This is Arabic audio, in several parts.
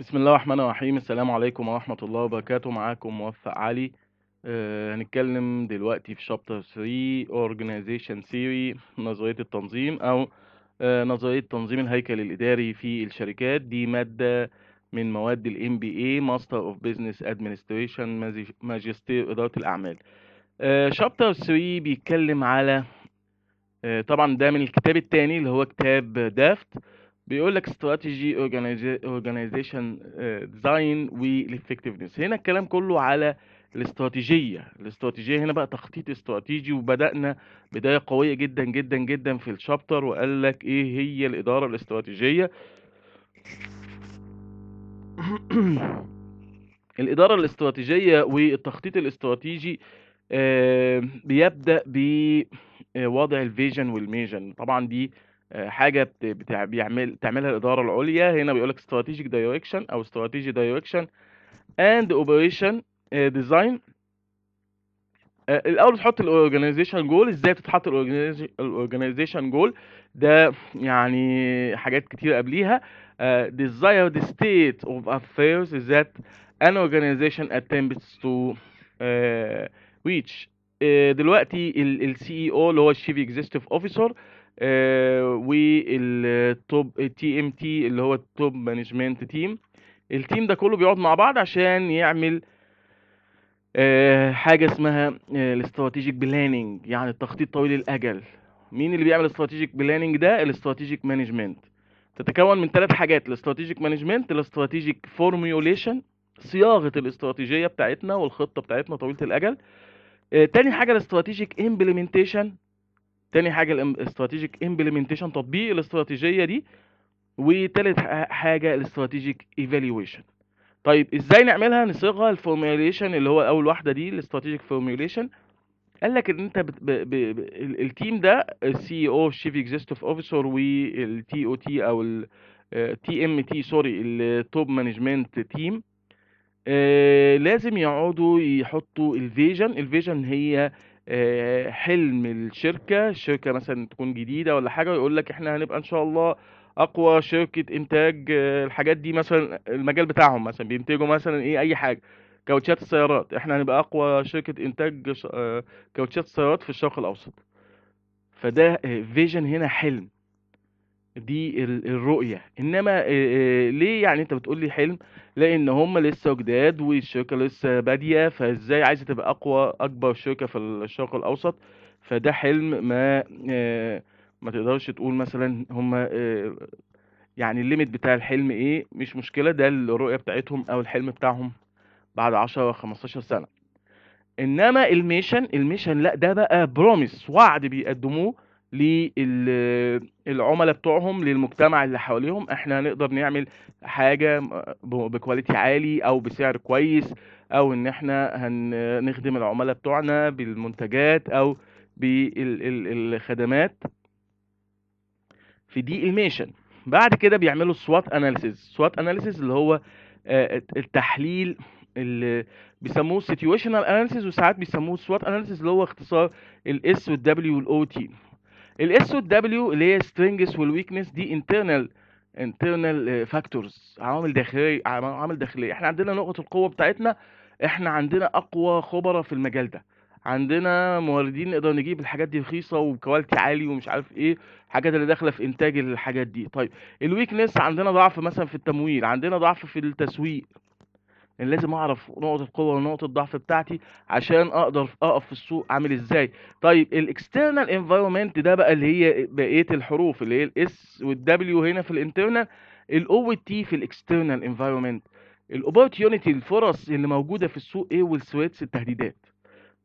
بسم الله الرحمن الرحيم السلام عليكم ورحمة الله وبركاته معاكم موفق علي آه، هنتكلم دلوقتي في شابتر 3 Organization Theory نظرية التنظيم أو آه، نظرية تنظيم الهيكل الإداري في الشركات دي مادة من مواد الـ MBA Master of Business Administration ماجستير إدارة الأعمال آه، شابتر 3 بيتكلم على آه، طبعا ده من الكتاب الثاني اللي هو كتاب دافت بيقول لك استراتيجي اورجانيزيشن ديزاين والافكتفنس هنا الكلام كله على الاستراتيجيه الاستراتيجيه هنا بقى تخطيط استراتيجي وبدانا بدايه قويه جدا جدا جدا في الشابتر وقال لك ايه هي الاداره الاستراتيجيه الاداره الاستراتيجيه والتخطيط الاستراتيجي آه، بيبدا بوضع الفيجن والميجن طبعا دي آه، حاجه بت... بيعمل تعملها الاداره العليا هنا بيقول لك استراتيجيك دايركشن او استراتيجي دايركشن اند اوبريشن ديزاين الاول تحط الاورجنايزيشن جول ازاي بتتحط الاورجنايزيشن جول ده يعني حاجات كتير قبليها آه، desired the state of affairs is that an organization attempts to آه، reach دلوقتي ال CEO اللي هو الشيف اكزيكتيف اوفيسر آه، والتوب تي ام تي اللي هو التوب مانجمنت تيم التيم ده كله بيقعد مع بعض عشان يعمل آه، حاجه اسمها آه، الاستراتيجيك بلاننج يعني التخطيط طويل الاجل مين اللي بيعمل استراتيجيك بلاننج ده الاستراتيجيك مانجمنت تتكون من ثلاث حاجات الاستراتيجيك مانجمنت الاستراتيجيك فورميوليشن صياغه الاستراتيجيه بتاعتنا والخطه بتاعتنا طويله الاجل تاني حاجه الاستراتيجيك امبلمنتيشن تاني حاجه الاستراتيجيك امبلمنتيشن تطبيق الاستراتيجيه دي وتالت حاجه الاستراتيجيك ايفالويشن طيب ازاي نعملها نصيغها الفورميوليشن اللي هو اول واحده دي الاستراتيجيك فورميوليشن قال لك ان انت ب... ب... ب... التيم ده السي او الشيف اكزيستيف اوفيسر والتي او تي او التي ام تي سوري التوب مانجمنت تيم لازم يقعدوا يحطوا الفيجن الفيجن هي آه، حلم الشركه الشركه مثلا تكون جديده ولا حاجه ويقول لك احنا هنبقى ان شاء الله اقوى شركه انتاج آه، الحاجات دي مثلا المجال بتاعهم مثلا بينتجوا مثلا ايه اي حاجه كاوتشات السيارات احنا هنبقى اقوى شركه انتاج آه، كاوتشات السيارات في الشرق الاوسط فده فيجن هنا حلم دي الرؤية انما ليه يعني انت بتقول لي حلم لان هم لسه جداد والشركة لسه بادية فازاي عايزة تبقى اقوى اكبر شركة في الشرق الاوسط فده حلم ما ما تقدرش تقول مثلا هم يعني الليميت بتاع الحلم ايه مش مشكلة ده الرؤية بتاعتهم او الحلم بتاعهم بعد 10 15 سنة انما الميشن الميشن لا ده بقى بروميس وعد بيقدموه للعملاء بتوعهم للمجتمع اللي حواليهم احنا هنقدر نعمل حاجة بكواليتي عالي او بسعر كويس او ان احنا هنخدم العملاء بتوعنا بالمنتجات او بالخدمات في دي الميشن بعد كده بيعملوا السوات اناليسيز السوات اناليسيز اللي هو آه، التحليل اللي بيسموه سيتويشنال اناليسيز وساعات بيسموه سوات اناليسيز اللي هو اختصار الاس والدبليو والاو تي الاس والدبليو اللي هي سترينجز والويكنس دي انترنال انترنال فاكتورز عوامل داخليه عوامل داخليه احنا عندنا نقطه القوه بتاعتنا احنا عندنا اقوى خبراء في المجال ده عندنا موردين نقدر نجيب الحاجات دي رخيصه وكواليتي عالي ومش عارف ايه الحاجات اللي داخله في انتاج الحاجات دي طيب الويكنس عندنا ضعف مثلا في التمويل عندنا ضعف في التسويق ان لازم اعرف نقطه القوه ونقطه الضعف بتاعتي عشان اقدر اقف في السوق عامل ازاي طيب الاكسترنال انفايرمنت ده بقى اللي هي بقيه الحروف اللي هي الاس والدبليو هنا في الانترنال الاو والتي في الاكسترنال انفايرمنت الاوبورتيونيتي الفرص اللي موجوده في السوق ايه والسويتس التهديدات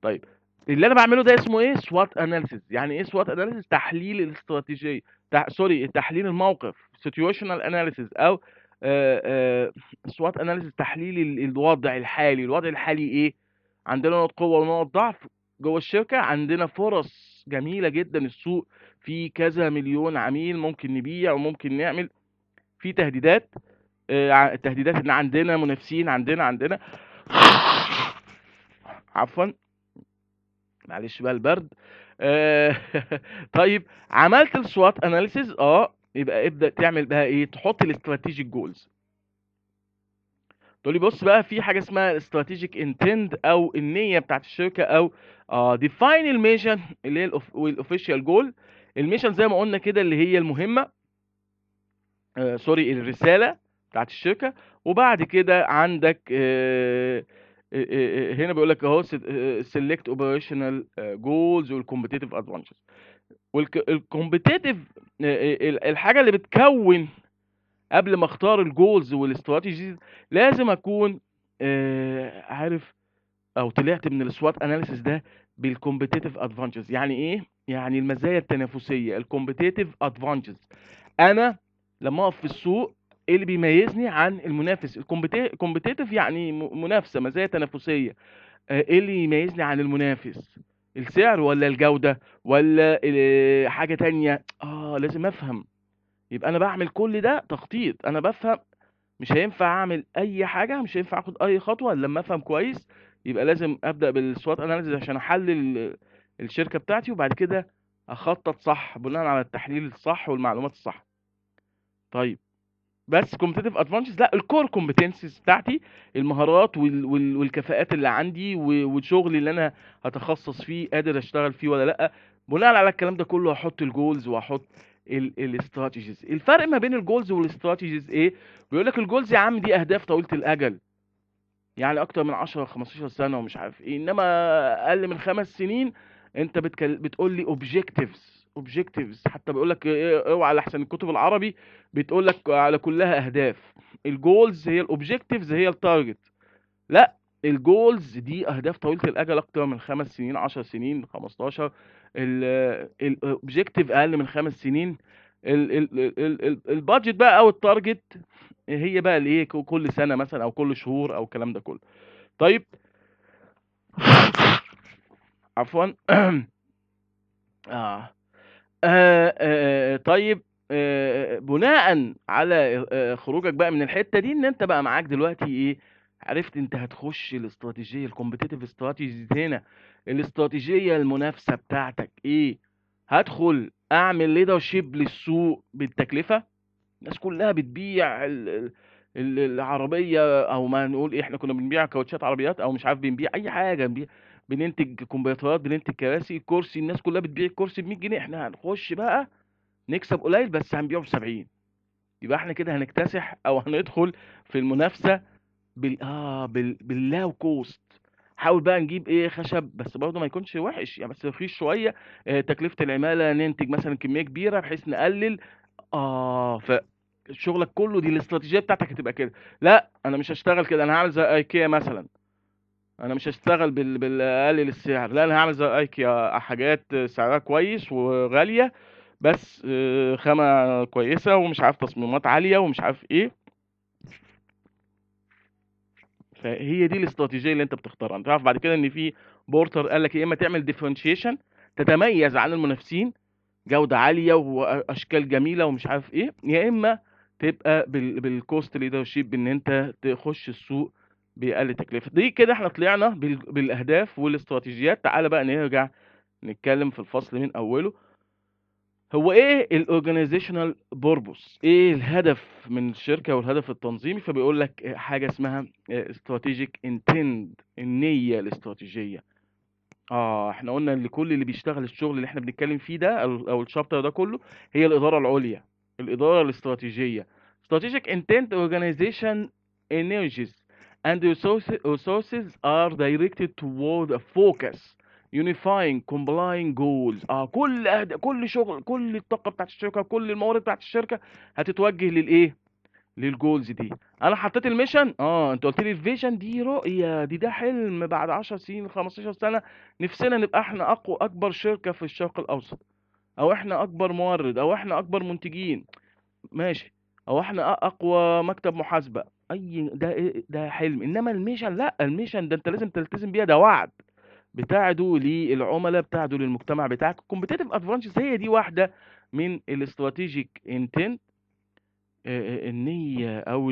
طيب اللي انا بعمله ده اسمه ايه سوات اناليسيس يعني ايه سوات اناليسيس تحليل الاستراتيجيه تح... سوري تحليل الموقف سيتويشنال اناليسيس او آه، آه، سوات اناليز تحليل الوضع الحالي الوضع الحالي ايه عندنا نقط قوه ونقط ضعف جوه الشركه عندنا فرص جميله جدا السوق في كذا مليون عميل ممكن نبيع وممكن نعمل في تهديدات التهديدات آه، ان عندنا منافسين عندنا عندنا عفوا معلش بقى البرد طيب عملت السوات اناليسز اه يبقى ابدا تعمل بقى ايه تحط الاستراتيجيك جولز تقول لي بص بقى في حاجه اسمها استراتيجيك انتند او النيه بتاعت الشركه او ديفاين آه، الميشن اللي هي الاوفيشال جول الميشن زي ما قلنا كده اللي هي المهمه سوري آه، الرساله بتاعت الشركه وبعد كده عندك آه، هنا بيقول لك اهو سيلكت اوبريشنال جولز والكومبتيتيف ادفانتشز والكومبتيتيف آه، آه، الحاجه اللي بتكون قبل ما اختار الجولز والاستراتيجيز لازم اكون آه، عارف او طلعت من السوات اناليسيس ده بالكومبتيتيف ادفانتجز يعني ايه يعني المزايا التنافسيه الكومبتيتيف ادفانتجز انا لما اقف في السوق ايه اللي بيميزني عن المنافس الكومبتيتيف يعني منافسه مزايا تنافسيه ايه اللي يميزني عن المنافس السعر ولا الجودة ولا آه، حاجة تانية اه لازم افهم يبقى انا بعمل كل ده تخطيط انا بفهم مش هينفع اعمل اي حاجة مش هينفع اخد اي خطوة الا لما افهم كويس يبقى لازم ابدا بالسوات اناليزيز عشان احلل الشركة بتاعتي وبعد كده اخطط صح بناء على التحليل الصح والمعلومات الصح طيب بس كومبتيتيف ادفانتشز لا الكور كومبتنسز بتاعتي المهارات والكفاءات اللي عندي والشغل اللي انا هتخصص فيه قادر اشتغل فيه ولا لا بناء على الكلام ده كله هحط الجولز واحط الاستراتيجيز الفرق ما بين الجولز والاستراتيجيز ايه بيقول لك الجولز يا عم دي اهداف طويله الاجل يعني اكتر من 10 15 سنه ومش عارف ايه انما اقل من خمس سنين انت بتكل... بتقول لي اوبجكتيفز اوبجكتيفز حتى بيقول لك إيه، إيه، اوعى على احسن الكتب العربي بتقول لك على كلها اهداف الجولز هي الاوبجكتيفز هي التارجت لا الجولز دي اهداف طويله الاجل اكتر من خمس سنين 10 سنين 15 الاوبجكتيف اقل من خمس سنين البادجت بقى او التارجت هي بقى الايه كل سنه مثلا او كل شهور او الكلام ده كله طيب عفوا اه آه، آه، آه، طيب بناءً على خروجك بقى من الحتّة دي، إن أنت بقى معاك دلوقتي إيه، عرفت أنت هتخش الاستراتيجية الكومبيتيتيف استراتيجيز هنا، الاستراتيجية المنافسة بتاعتك إيه، هدخل أعمل ليدرشيب للسوق بالتكلفة، الناس كلّها بتبيع العربية أو ما نقول إيه، إحنا كنّا بنبيع كاوتشات عربيات أو مش عارف بنبيع أي حاجة بنبيع بننتج كمبيوترات بننتج كراسي كرسي الناس كلها بتبيع الكرسي ب 100 جنيه احنا هنخش بقى نكسب قليل بس هنبيعه ب 70 يبقى احنا كده هنكتسح او هندخل في المنافسه بال اه بال... باللاو كوست حاول بقى نجيب ايه خشب بس برضه ما يكونش وحش يعني بس رخيص شويه اه تكلفه العماله ننتج مثلا كميه كبيره بحيث نقلل اه ف شغلك كله دي الاستراتيجيه بتاعتك هتبقى كده لا انا مش هشتغل كده انا هعمل زي ايكيا مثلا انا مش هشتغل بال... بالاقل السعر لا انا هعمل زي ايكيا حاجات سعرها كويس وغاليه بس آه، خامه كويسه ومش عارف تصميمات عاليه ومش عارف ايه فهي دي الاستراتيجيه اللي انت بتختارها انت عارف بعد كده ان في بورتر قال لك يا اما تعمل ديفرنشيشن تتميز عن المنافسين جوده عاليه واشكال جميله ومش عارف ايه يا اما تبقى بالكوست ليدرشيب ان انت تخش السوق بيقلل تكلفه دي كده احنا طلعنا بالاهداف والاستراتيجيات تعالى بقى نرجع نتكلم في الفصل من اوله هو ايه الاورجانيزيشنال بوربوس ايه الهدف من الشركه والهدف التنظيمي فبيقول لك حاجه اسمها استراتيجيك انتند النيه الاستراتيجيه اه احنا قلنا ان كل اللي بيشتغل الشغل اللي احنا بنتكلم فيه ده او الشابتر ده كله هي الاداره العليا الاداره الاستراتيجيه استراتيجيك انتند اورجانيزيشن انرجيز and the resources are directed toward a focus unifying complying goals اه كل أهد... كل شغل كل الطاقه بتاعت الشركه كل الموارد بتاعت الشركه هتتوجه للايه للجولز دي انا حطيت الميشن اه انت قلت لي الفيجن دي رؤيه دي ده حلم بعد 10 سنين 15 سنه نفسنا نبقى احنا اقوى اكبر شركه في الشرق الاوسط او احنا اكبر مورد او احنا اكبر منتجين ماشي او احنا اقوى مكتب محاسبه اي ده إيه- ده حلم انما الميشن لا الميشن ده انت لازم تلتزم بيها ده وعد بتاعته للعملاء بتاعته للمجتمع بتاعك الكومبتيتيف ادفانتجز هي دي واحده من الاستراتيجيك انتنت آه، آه، النيه او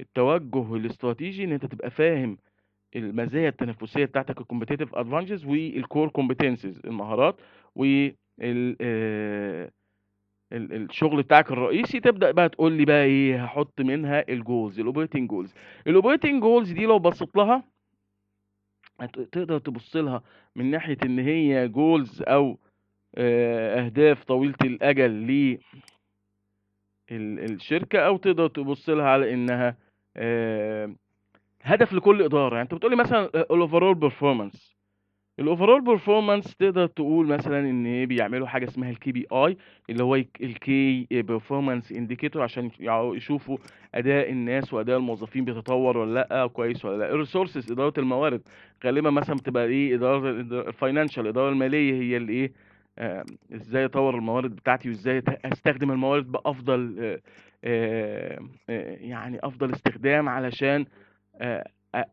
التوجه الاستراتيجي ان انت تبقى فاهم المزايا التنافسيه بتاعتك الكومبتيتيف ادفانتجز والكور كومبتنسز المهارات وال آه، الشغل بتاعك الرئيسي تبدا بقى تقول لي بقى ايه هحط منها الجولز الاوبريتنج جولز الاوبريتنج جولز دي لو بصيت لها تقدر تبص لها من ناحيه ان هي جولز او آه، اهداف طويله الاجل ل الشركه او تقدر تبص لها على انها آه، هدف لكل اداره يعني انت بتقول لي مثلا الاوفرول آه، بيرفورمانس الاوفرول بيرفورمانس تقدر تقول مثلا ان بيعملوا حاجه اسمها الكي بي اي اللي هو الكي بيرفورمانس انديكيتور عشان يشوفوا اداء الناس واداء الموظفين بيتطور ولا لا كويس ولا لا الريسورسز اداره الموارد غالبا مثلا بتبقى ايه اداره الفاينانشال الاداره الماليه هي اللي ايه ازاي اطور الموارد بتاعتي وازاي استخدم الموارد بافضل يعني افضل استخدام علشان آه،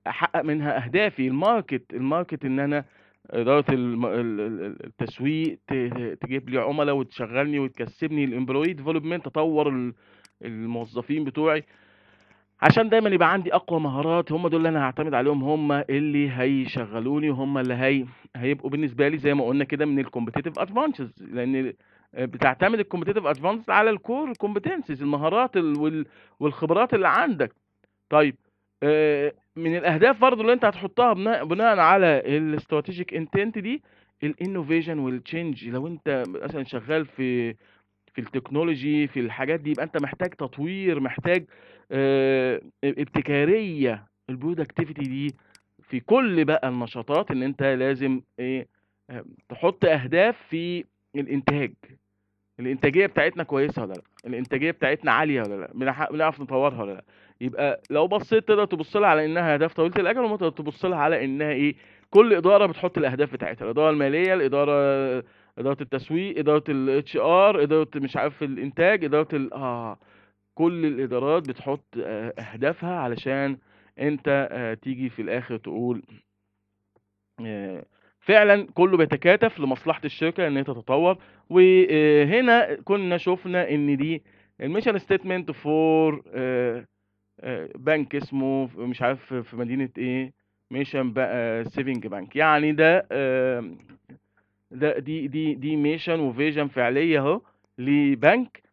احقق منها اهدافي الماركت الماركت ان انا اداره التسويق تجيب لي عملاء وتشغلني وتكسبني الامبلوي ديفلوبمنت اطور الموظفين بتوعي عشان دايما يبقى عندي اقوى مهارات هم دول اللي انا هعتمد عليهم هم اللي هيشغلوني وهم اللي هي هيبقوا بالنسبه لي زي ما قلنا كده من الكومبتيتيف ادفانسز لان بتعتمد الكومبتيتيف ادفانسز على الكور كومبتنسز المهارات والخبرات اللي عندك طيب آه، من الاهداف برضه اللي انت هتحطها بناء على الاستراتيجيك انتنت دي الانوفيشن والتشينج لو انت مثلا شغال في في التكنولوجي في الحاجات دي يبقى انت محتاج تطوير محتاج آه، ابتكاريه البرودكتيفيتي دي في كل بقى النشاطات ان انت لازم ايه تحط اهداف في الانتاج الانتاجيه بتاعتنا كويسه ولا لا الانتاجيه بتاعتنا عاليه ولا لا بنعرف نطورها ولا لا يبقى لو بصيت تقدر تبص لها على انها اهداف طويله الاجل وما تقدر تبص لها على انها ايه كل اداره بتحط الاهداف بتاعتها الاداره الماليه الاداره اداره التسويق اداره الاتش ار اداره مش عارف الانتاج اداره ال... آه. كل الادارات بتحط آه، اهدافها علشان انت آه، تيجي في الاخر تقول آه، فعلا كله بيتكاتف لمصلحه الشركه ان هي تتطور وهنا كنا شفنا ان دي الميشن ستيتمنت فور آه، بنك اسمه مش عارف في مدينه ايه ميشن بقى آه، سيفنج بنك يعني ده ده دي دي دي ميشن وفيجن فعليه اهو لبنك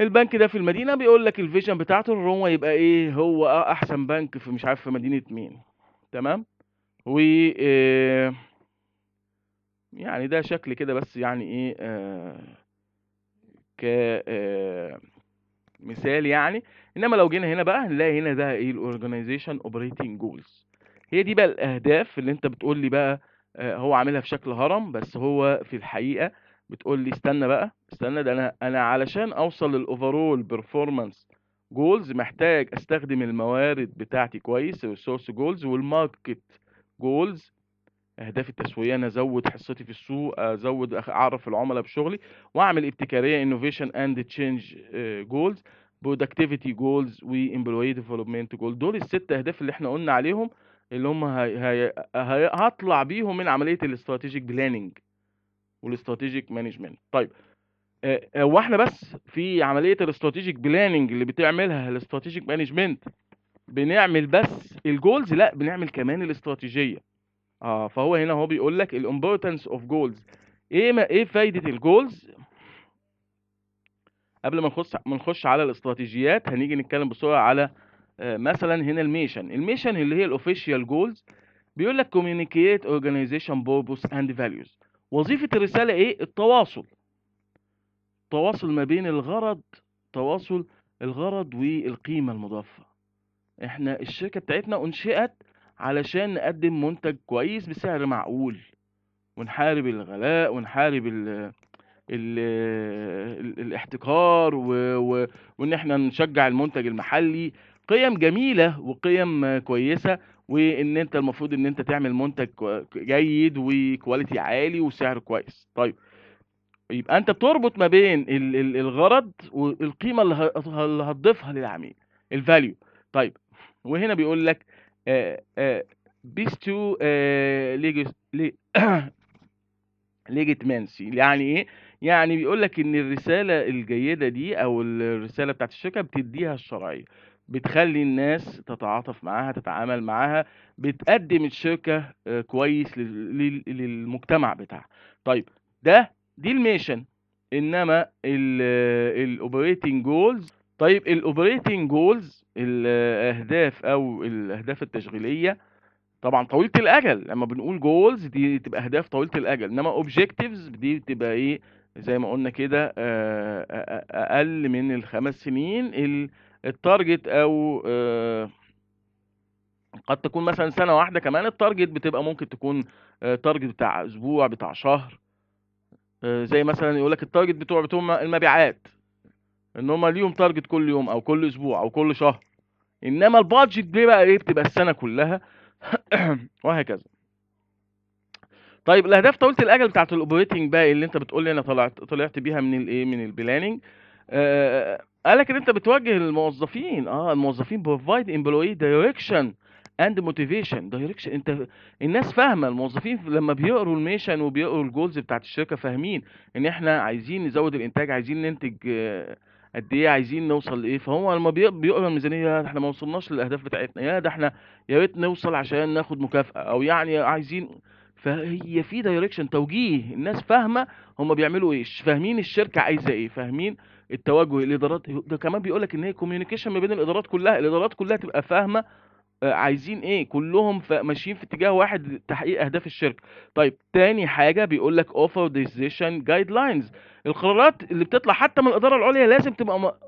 البنك ده في المدينه بيقول لك الفيجن بتاعته ان هو يبقى ايه هو احسن بنك في مش عارف في مدينه مين تمام و يعني ده شكل كده بس يعني ايه آه، ك آه مثال يعني انما لو جينا هنا بقى هنلاقي هنا ده ايه الاورجنايزيشن اوبريتنج جولز هي دي بقى الاهداف اللي انت بتقول لي بقى آه، هو عاملها في شكل هرم بس هو في الحقيقه بتقول لي استنى بقى استنى ده انا انا علشان اوصل للاوفرول بيرفورمانس جولز محتاج استخدم الموارد بتاعتي كويس السورس جولز والماركت جولز اهداف التسويقيه انا ازود حصتي في السوق ازود اعرف العملاء بشغلي واعمل ابتكاريه انوفيشن اند تشينج جولز برودكتيفيتي جولز وامبلوي ديفلوبمنت جول دول الست اهداف اللي احنا قلنا عليهم اللي هم هي... هطلع بيهم من عمليه الاستراتيجيك بلاننج والاستراتيجيك مانجمنت طيب آه، هو احنا بس في عمليه الاستراتيجيك بلاننج اللي بتعملها الاستراتيجيك مانجمنت بنعمل بس الجولز لا بنعمل كمان الاستراتيجيه اه فهو هنا هو بيقول لك الامبورتنس اوف جولز ايه ما ايه فايده الجولز قبل ما نخش ما نخش على الاستراتيجيات هنيجي نتكلم بسرعه على آه، مثلا هنا الميشن الميشن اللي هي الاوفيشال جولز بيقول لك كوميونيكيت اورجانيزيشن بوربوس اند فاليوز وظيفه الرساله ايه التواصل تواصل ما بين الغرض تواصل الغرض والقيمه المضافه احنا الشركه بتاعتنا انشئت علشان نقدم منتج كويس بسعر معقول ونحارب الغلاء ونحارب الـ الـ الاحتكار و... و... وان احنا نشجع المنتج المحلي قيم جميله وقيم كويسه وان انت المفروض ان انت تعمل منتج جيد وكواليتي عالي وسعر كويس طيب يبقى انت بتربط ما بين الغرض والقيمه اللي هتضيفها للعميل الفاليو طيب وهنا بيقول لك بيستو آه، ليجيتمانسي آه، آه، يعني ايه يعني بيقول لك ان الرساله الجيده دي او الرساله بتاعت الشركه بتديها الشرعيه بتخلي الناس تتعاطف معاها تتعامل معاها بتقدم الشركه كويس للمجتمع بتاعها طيب ده دي الميشن انما الاوبريتنج جولز طيب الاوبريتنج جولز الاهداف او الاهداف التشغيليه طبعا طويله الاجل لما بنقول جولز دي تبقى اهداف طويله الاجل انما اوبجكتيفز دي بتبقى ايه زي ما قلنا كده آه، آه، آه، اقل من الخمس سنين التارجت او قد تكون مثلا سنه واحده كمان التارجت بتبقى ممكن تكون تارجت بتاع اسبوع بتاع شهر زي مثلا يقول لك التارجت بتوع بتوع المبيعات ان هم ليهم تارجت كل يوم او كل اسبوع او كل شهر انما البادجت دي بقى ايه بتبقى السنه كلها وهكذا طيب الاهداف طويله الاجل بتاعت الاوبريتنج بقى اللي انت بتقول لي انا طلعت طلعت بيها من الايه من البلاننج آه قالك ان انت بتوجه الموظفين اه الموظفين بروفايد امبلوي دايركشن اند موتيفيشن دايركشن انت الناس فاهمه الموظفين لما بيقروا الميشن وبيقروا الجولز بتاعت الشركه فاهمين ان احنا عايزين نزود الانتاج عايزين ننتج آه قد ايه عايزين نوصل لايه فهو لما بيقرا الميزانيه احنا ما وصلناش للاهداف بتاعتنا يا ده احنا يا ريت نوصل عشان ناخد مكافاه او يعني عايزين فهي في دايركشن توجيه الناس فاهمه هم بيعملوا ايه فاهمين الشركه عايزه ايه فاهمين التوجه الادارات ده كمان بيقول لك ان هي كوميونيكيشن ما بين الادارات كلها الادارات كلها تبقى فاهمه آه، عايزين ايه كلهم ماشيين في اتجاه واحد لتحقيق اهداف الشركه طيب تاني حاجه بيقول لك اوفر جايد لاينز القرارات اللي بتطلع حتى من الاداره العليا لازم تبقى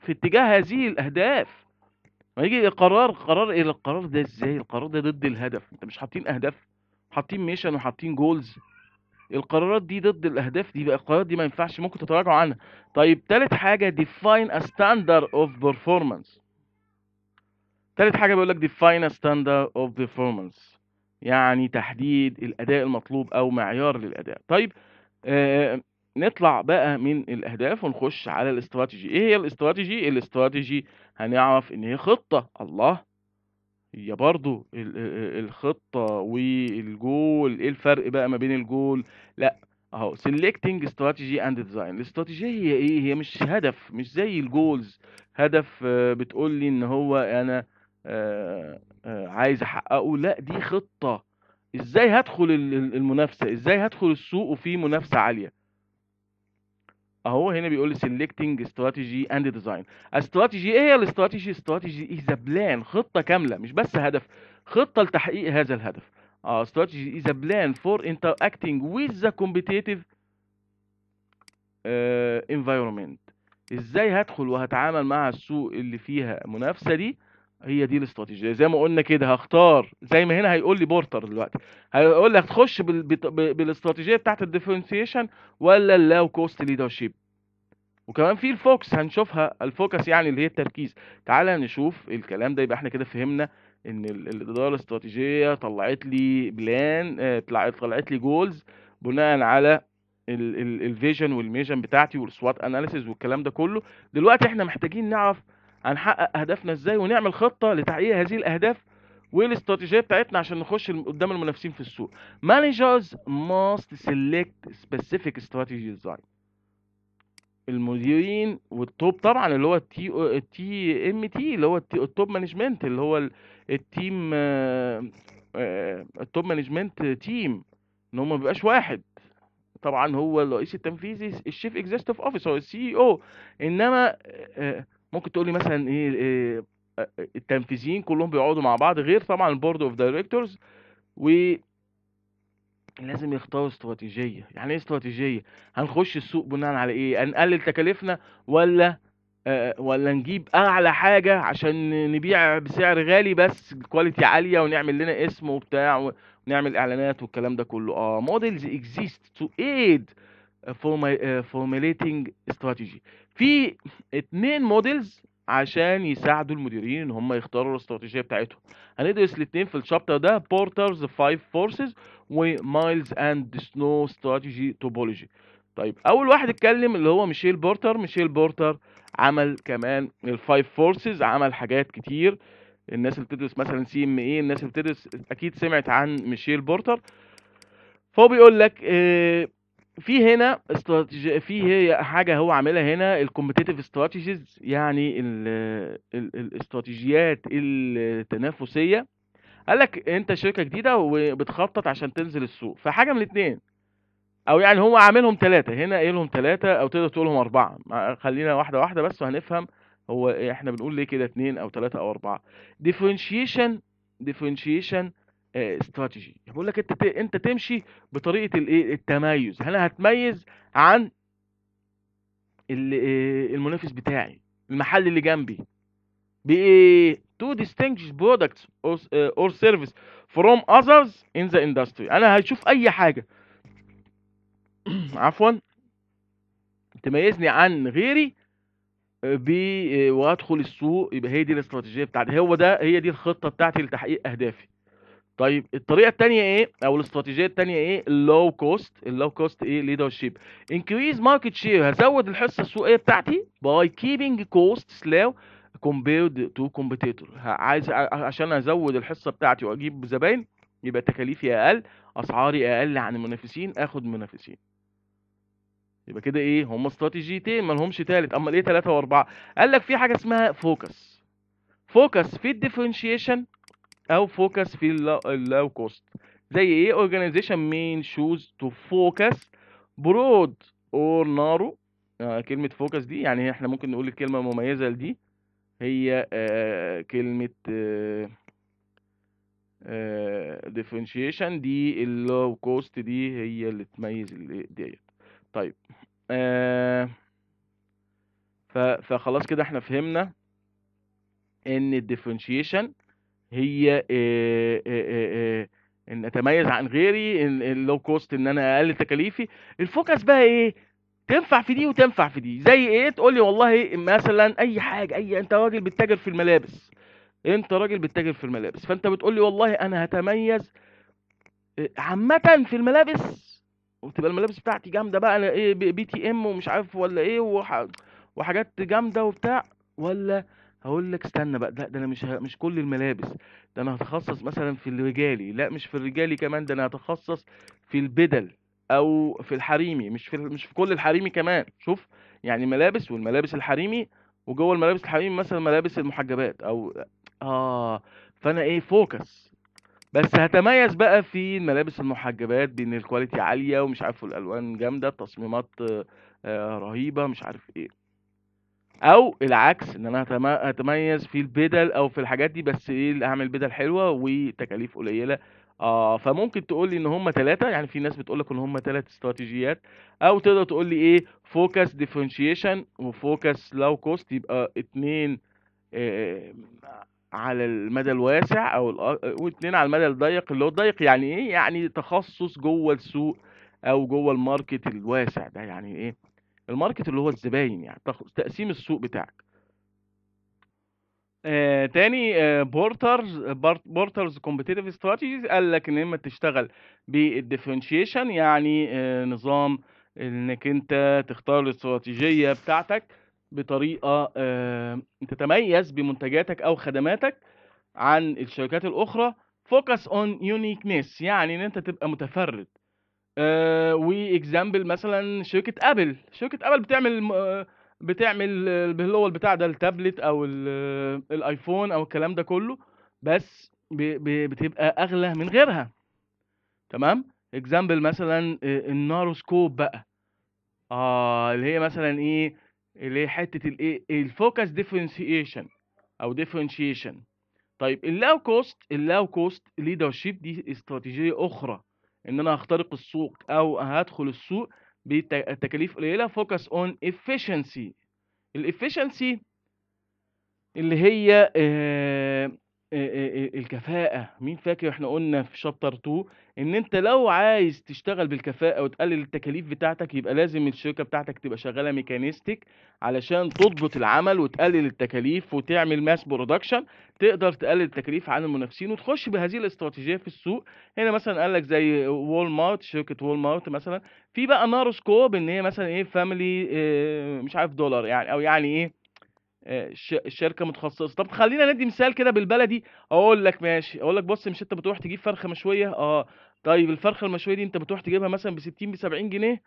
في اتجاه هذه الاهداف ما يجي قرار قرار ايه القرار ده ازاي القرار ده ضد الهدف انت مش حاطين اهداف حاطين ميشن وحاطين جولز القرارات دي ضد الاهداف دي بقى القرارات دي ما ينفعش ممكن تتراجعوا عنها طيب تالت حاجه ديفاين ستاندر اوف بيرفورمانس performance تالت حاجة بيقول لك define a standard of performance يعني تحديد الأداء المطلوب أو معيار للأداء طيب آه نطلع بقى من الأهداف ونخش على الاستراتيجي إيه هي الاستراتيجي؟ الاستراتيجي هنعرف إن هي خطة الله هي برضو آه، آه، الخطة والجول إيه الفرق بقى ما بين الجول؟ لأ اهو selecting strategy and design الاستراتيجيه هي ايه هي مش هدف مش زي الجولز هدف آه، بتقول لي ان هو انا آه، آه، عايز احققه لا دي خطه ازاي هدخل المنافسه ازاي هدخل السوق وفي منافسه عاليه اهو هنا بيقول لي سيلكتنج استراتيجي اند ديزاين استراتيجي ايه هي الاستراتيجي استراتيجي از إيه؟ بلان خطه كامله مش بس هدف خطه لتحقيق هذا الهدف استراتيجي آه، از بلان فور انتر اكتنج ويز ذا كومبيتيتيف انفايرمنت ازاي هدخل وهتعامل مع السوق اللي فيها منافسه دي هي دي الاستراتيجيه زي ما قلنا كده هختار زي ما هنا هيقول لي بورتر دلوقتي هيقول لك تخش بال... بالاستراتيجيه بتاعت الديفرنسيشن ولا اللاو كوست ليدرشيب وكمان في الفوكس هنشوفها الفوكس يعني اللي هي التركيز تعالى نشوف الكلام ده يبقى احنا كده فهمنا ان الاداره الاستراتيجيه طلعت لي بلان آه، طلعت لي جولز بناء على الفيجن والميجن بتاعتي والسوات اناليسيز والكلام ده كله دلوقتي احنا محتاجين نعرف هنحقق اهدافنا ازاي ونعمل خطه لتحقيق هذه الاهداف والاستراتيجيه بتاعتنا عشان نخش قدام المنافسين في السوق مانجرز ماست سيلكت سبيسيفيك استراتيجي ديزاين المديرين والتوب طبعا اللي هو التي تي ام تي اللي هو التوب مانجمنت اللي هو التيم التوب مانجمنت تيم ان هو ما بيبقاش واحد طبعا هو الرئيس التنفيذي الشيف اكزيستيف اوفيسر السي او انما آه، آه، ممكن تقولي مثلا ايه, إيه آه، التنفيذيين كلهم بيقعدوا مع بعض غير طبعا البورد اوف دايركتورز و لازم يختاروا استراتيجيه يعني ايه استراتيجيه هنخش السوق بناء على ايه هنقلل تكاليفنا ولا آه، ولا نجيب اعلى حاجه عشان نبيع بسعر غالي بس كواليتي عاليه ونعمل لنا اسم وبتاع ونعمل اعلانات والكلام ده كله اه مودلز اكزيست تو ايد فورميليتنج استراتيجي في اتنين موديلز عشان يساعدوا المديرين ان هم يختاروا الاستراتيجيه بتاعتهم هندرس الاثنين في الشابتر ده بورترز فايف فورسز ومايلز اند سنو استراتيجي توبولوجي طيب اول واحد اتكلم اللي هو ميشيل بورتر ميشيل بورتر عمل كمان الفايف فورسز عمل حاجات كتير الناس اللي بتدرس مثلا سي ام اي الناس اللي بتدرس اكيد سمعت عن ميشيل بورتر فهو بيقول لك اه في هنا استراتيجي في هي حاجه هو عاملها هنا الكومبتيتيف استراتيجيز يعني الاستراتيجيات التنافسيه قال لك انت شركه جديده وبتخطط عشان تنزل السوق فحاجه من الاثنين او يعني هو عاملهم ثلاثه هنا قايل لهم ثلاثه او تقدر تقولهم اربعه خلينا واحده واحده بس وهنفهم هو احنا بنقول ليه كده اثنين او ثلاثه او اربعه ديفرنشيشن ديفرنشيشن استراتيجي آه، بقول لك انت انت تمشي بطريقه الايه التميز انا هتميز عن آه، المنافس بتاعي المحل اللي جنبي بايه تو distinguish برودكتس اور سيرفيس فروم اذرز ان ذا اندستري انا هشوف اي حاجه عفوا تميزني عن غيري آه، وادخل السوق يبقى هي دي الاستراتيجيه بتاعتي هو ده هي دي الخطه بتاعتي لتحقيق اهدافي طيب الطريقه الثانيه ايه او الاستراتيجيه الثانيه ايه اللو كوست اللو كوست ايه ليدر شيب انكريز ماركت شير هزود الحصه السوقيه بتاعتي باي كيبنج كوست لو كومبيرد تو كومبيتيتور عايز عشان ازود الحصه بتاعتي واجيب زباين يبقى تكاليفي اقل اسعاري اقل عن المنافسين اخد منافسين يبقى كده ايه هم استراتيجيتين ما لهمش ثالث امال ايه ثلاثه واربعه قال لك في حاجه اسمها فوكس فوكس في الديفرنشيشن او فوكس في اللو كوست زي ايه اورجانيزيشن مين شوز تو فوكس برود اور نارو آه كلمه فوكس دي يعني احنا ممكن نقول الكلمه المميزه لدي هي آه كلمه آه ديفرنشيشن آه، دي اللو كوست دي هي اللي تميز ديت طيب آه، فخلاص كده احنا فهمنا ان الديفرنشيشن هي ان اتميز عن غيري اللو كوست ان انا اقلل تكاليفي الفوكس بقى ايه تنفع في دي وتنفع في دي زي ايه تقول لي والله مثلا اي حاجه اي انت راجل بتتاجر في الملابس انت راجل بتتاجر في الملابس فانت بتقول لي والله انا هتميز عامه في الملابس وتبقى الملابس بتاعتي جامده بقى انا ايه بي تي ام ومش عارف ولا ايه وحاجات جامده وبتاع ولا هقول لك استنى بقى لا ده انا مش مش كل الملابس ده انا هتخصص مثلا في الرجالي لا مش في الرجالي كمان ده انا هتخصص في البدل او في الحريمي مش في مش في كل الحريمي كمان شوف يعني ملابس والملابس الحريمي وجوه الملابس الحريمي مثلا ملابس المحجبات او اه فانا ايه فوكس بس هتميز بقى في الملابس المحجبات بان الكواليتي عاليه ومش عارف الالوان جامده التصميمات آه رهيبه مش عارف ايه او العكس ان انا هتميز في البدل او في الحاجات دي بس ايه اللي اعمل بدل حلوه وتكاليف قليله اه فممكن تقول لي ان هم ثلاثه يعني في ناس بتقول لك ان هم ثلاث استراتيجيات او تقدر تقول لي ايه فوكس ديفرنشيشن وفوكس لو كوست يبقى اتنين إيه على المدى الواسع او واثنين على المدى الضيق اللي هو الضيق يعني ايه يعني تخصص جوه السوق او جوه الماركت الواسع ده يعني ايه الماركت اللي هو الزباين يعني تقسيم السوق بتاعك آه تاني آه بورترز بورترز كومبتيتيف استراتيجيز قال لك ان اما تشتغل بالديفرنشيشن يعني آه نظام انك انت تختار الاستراتيجيه بتاعتك بطريقه آه تتميز بمنتجاتك او خدماتك عن الشركات الاخرى فوكس اون يونيكنس يعني ان انت تبقى متفرد آه، واكزامبل مثلا شركه ابل شركه ابل بتعمل آه، بتعمل اللي هو البتاع ده التابلت او آه، الايفون او الكلام ده كله بس بتبقى اغلى من غيرها تمام اكزامبل مثلا الناروسكوب بقى اه اللي هي مثلا ايه اللي هي حته الايه الفوكس ديفرنسيشن او ديفرنسيشن طيب اللاو كوست اللاو كوست ليدرشيب دي استراتيجيه اخرى ان انا هخترق السوق او هدخل السوق بتكاليف قليله فوكس اون efficiency الافشنسي اللي هي آه، الكفاءة، مين فاكر إحنا قُلنا في شابتر 2 إن أنت لو عايز تشتغل بالكفاءة وتقلل التكاليف بتاعتك، يبقى لازم الشركة بتاعتك تبقى شغالة ميكانيستيك علشان تضبط العمل وتقلل التكاليف وتعمل ماس برودكشن تقدر تقلل التكاليف عن المنافسين وتخش بهذه الاستراتيجية في السوق، هنا مثلًا قال لك زي وول مارت شركة وول مارت مثلًا، في بقى نارو سكوب إن هي مثلًا إيه فاميلي مش عارف دولار يعني أو يعني إيه شركه متخصصه طب خلينا ندي مثال كده بالبلدي اقول لك ماشي اقول لك بص مش انت بتروح تجيب فرخه مشويه اه طيب الفرخه المشويه دي انت بتروح تجيبها مثلا ب 60 ب 70 جنيه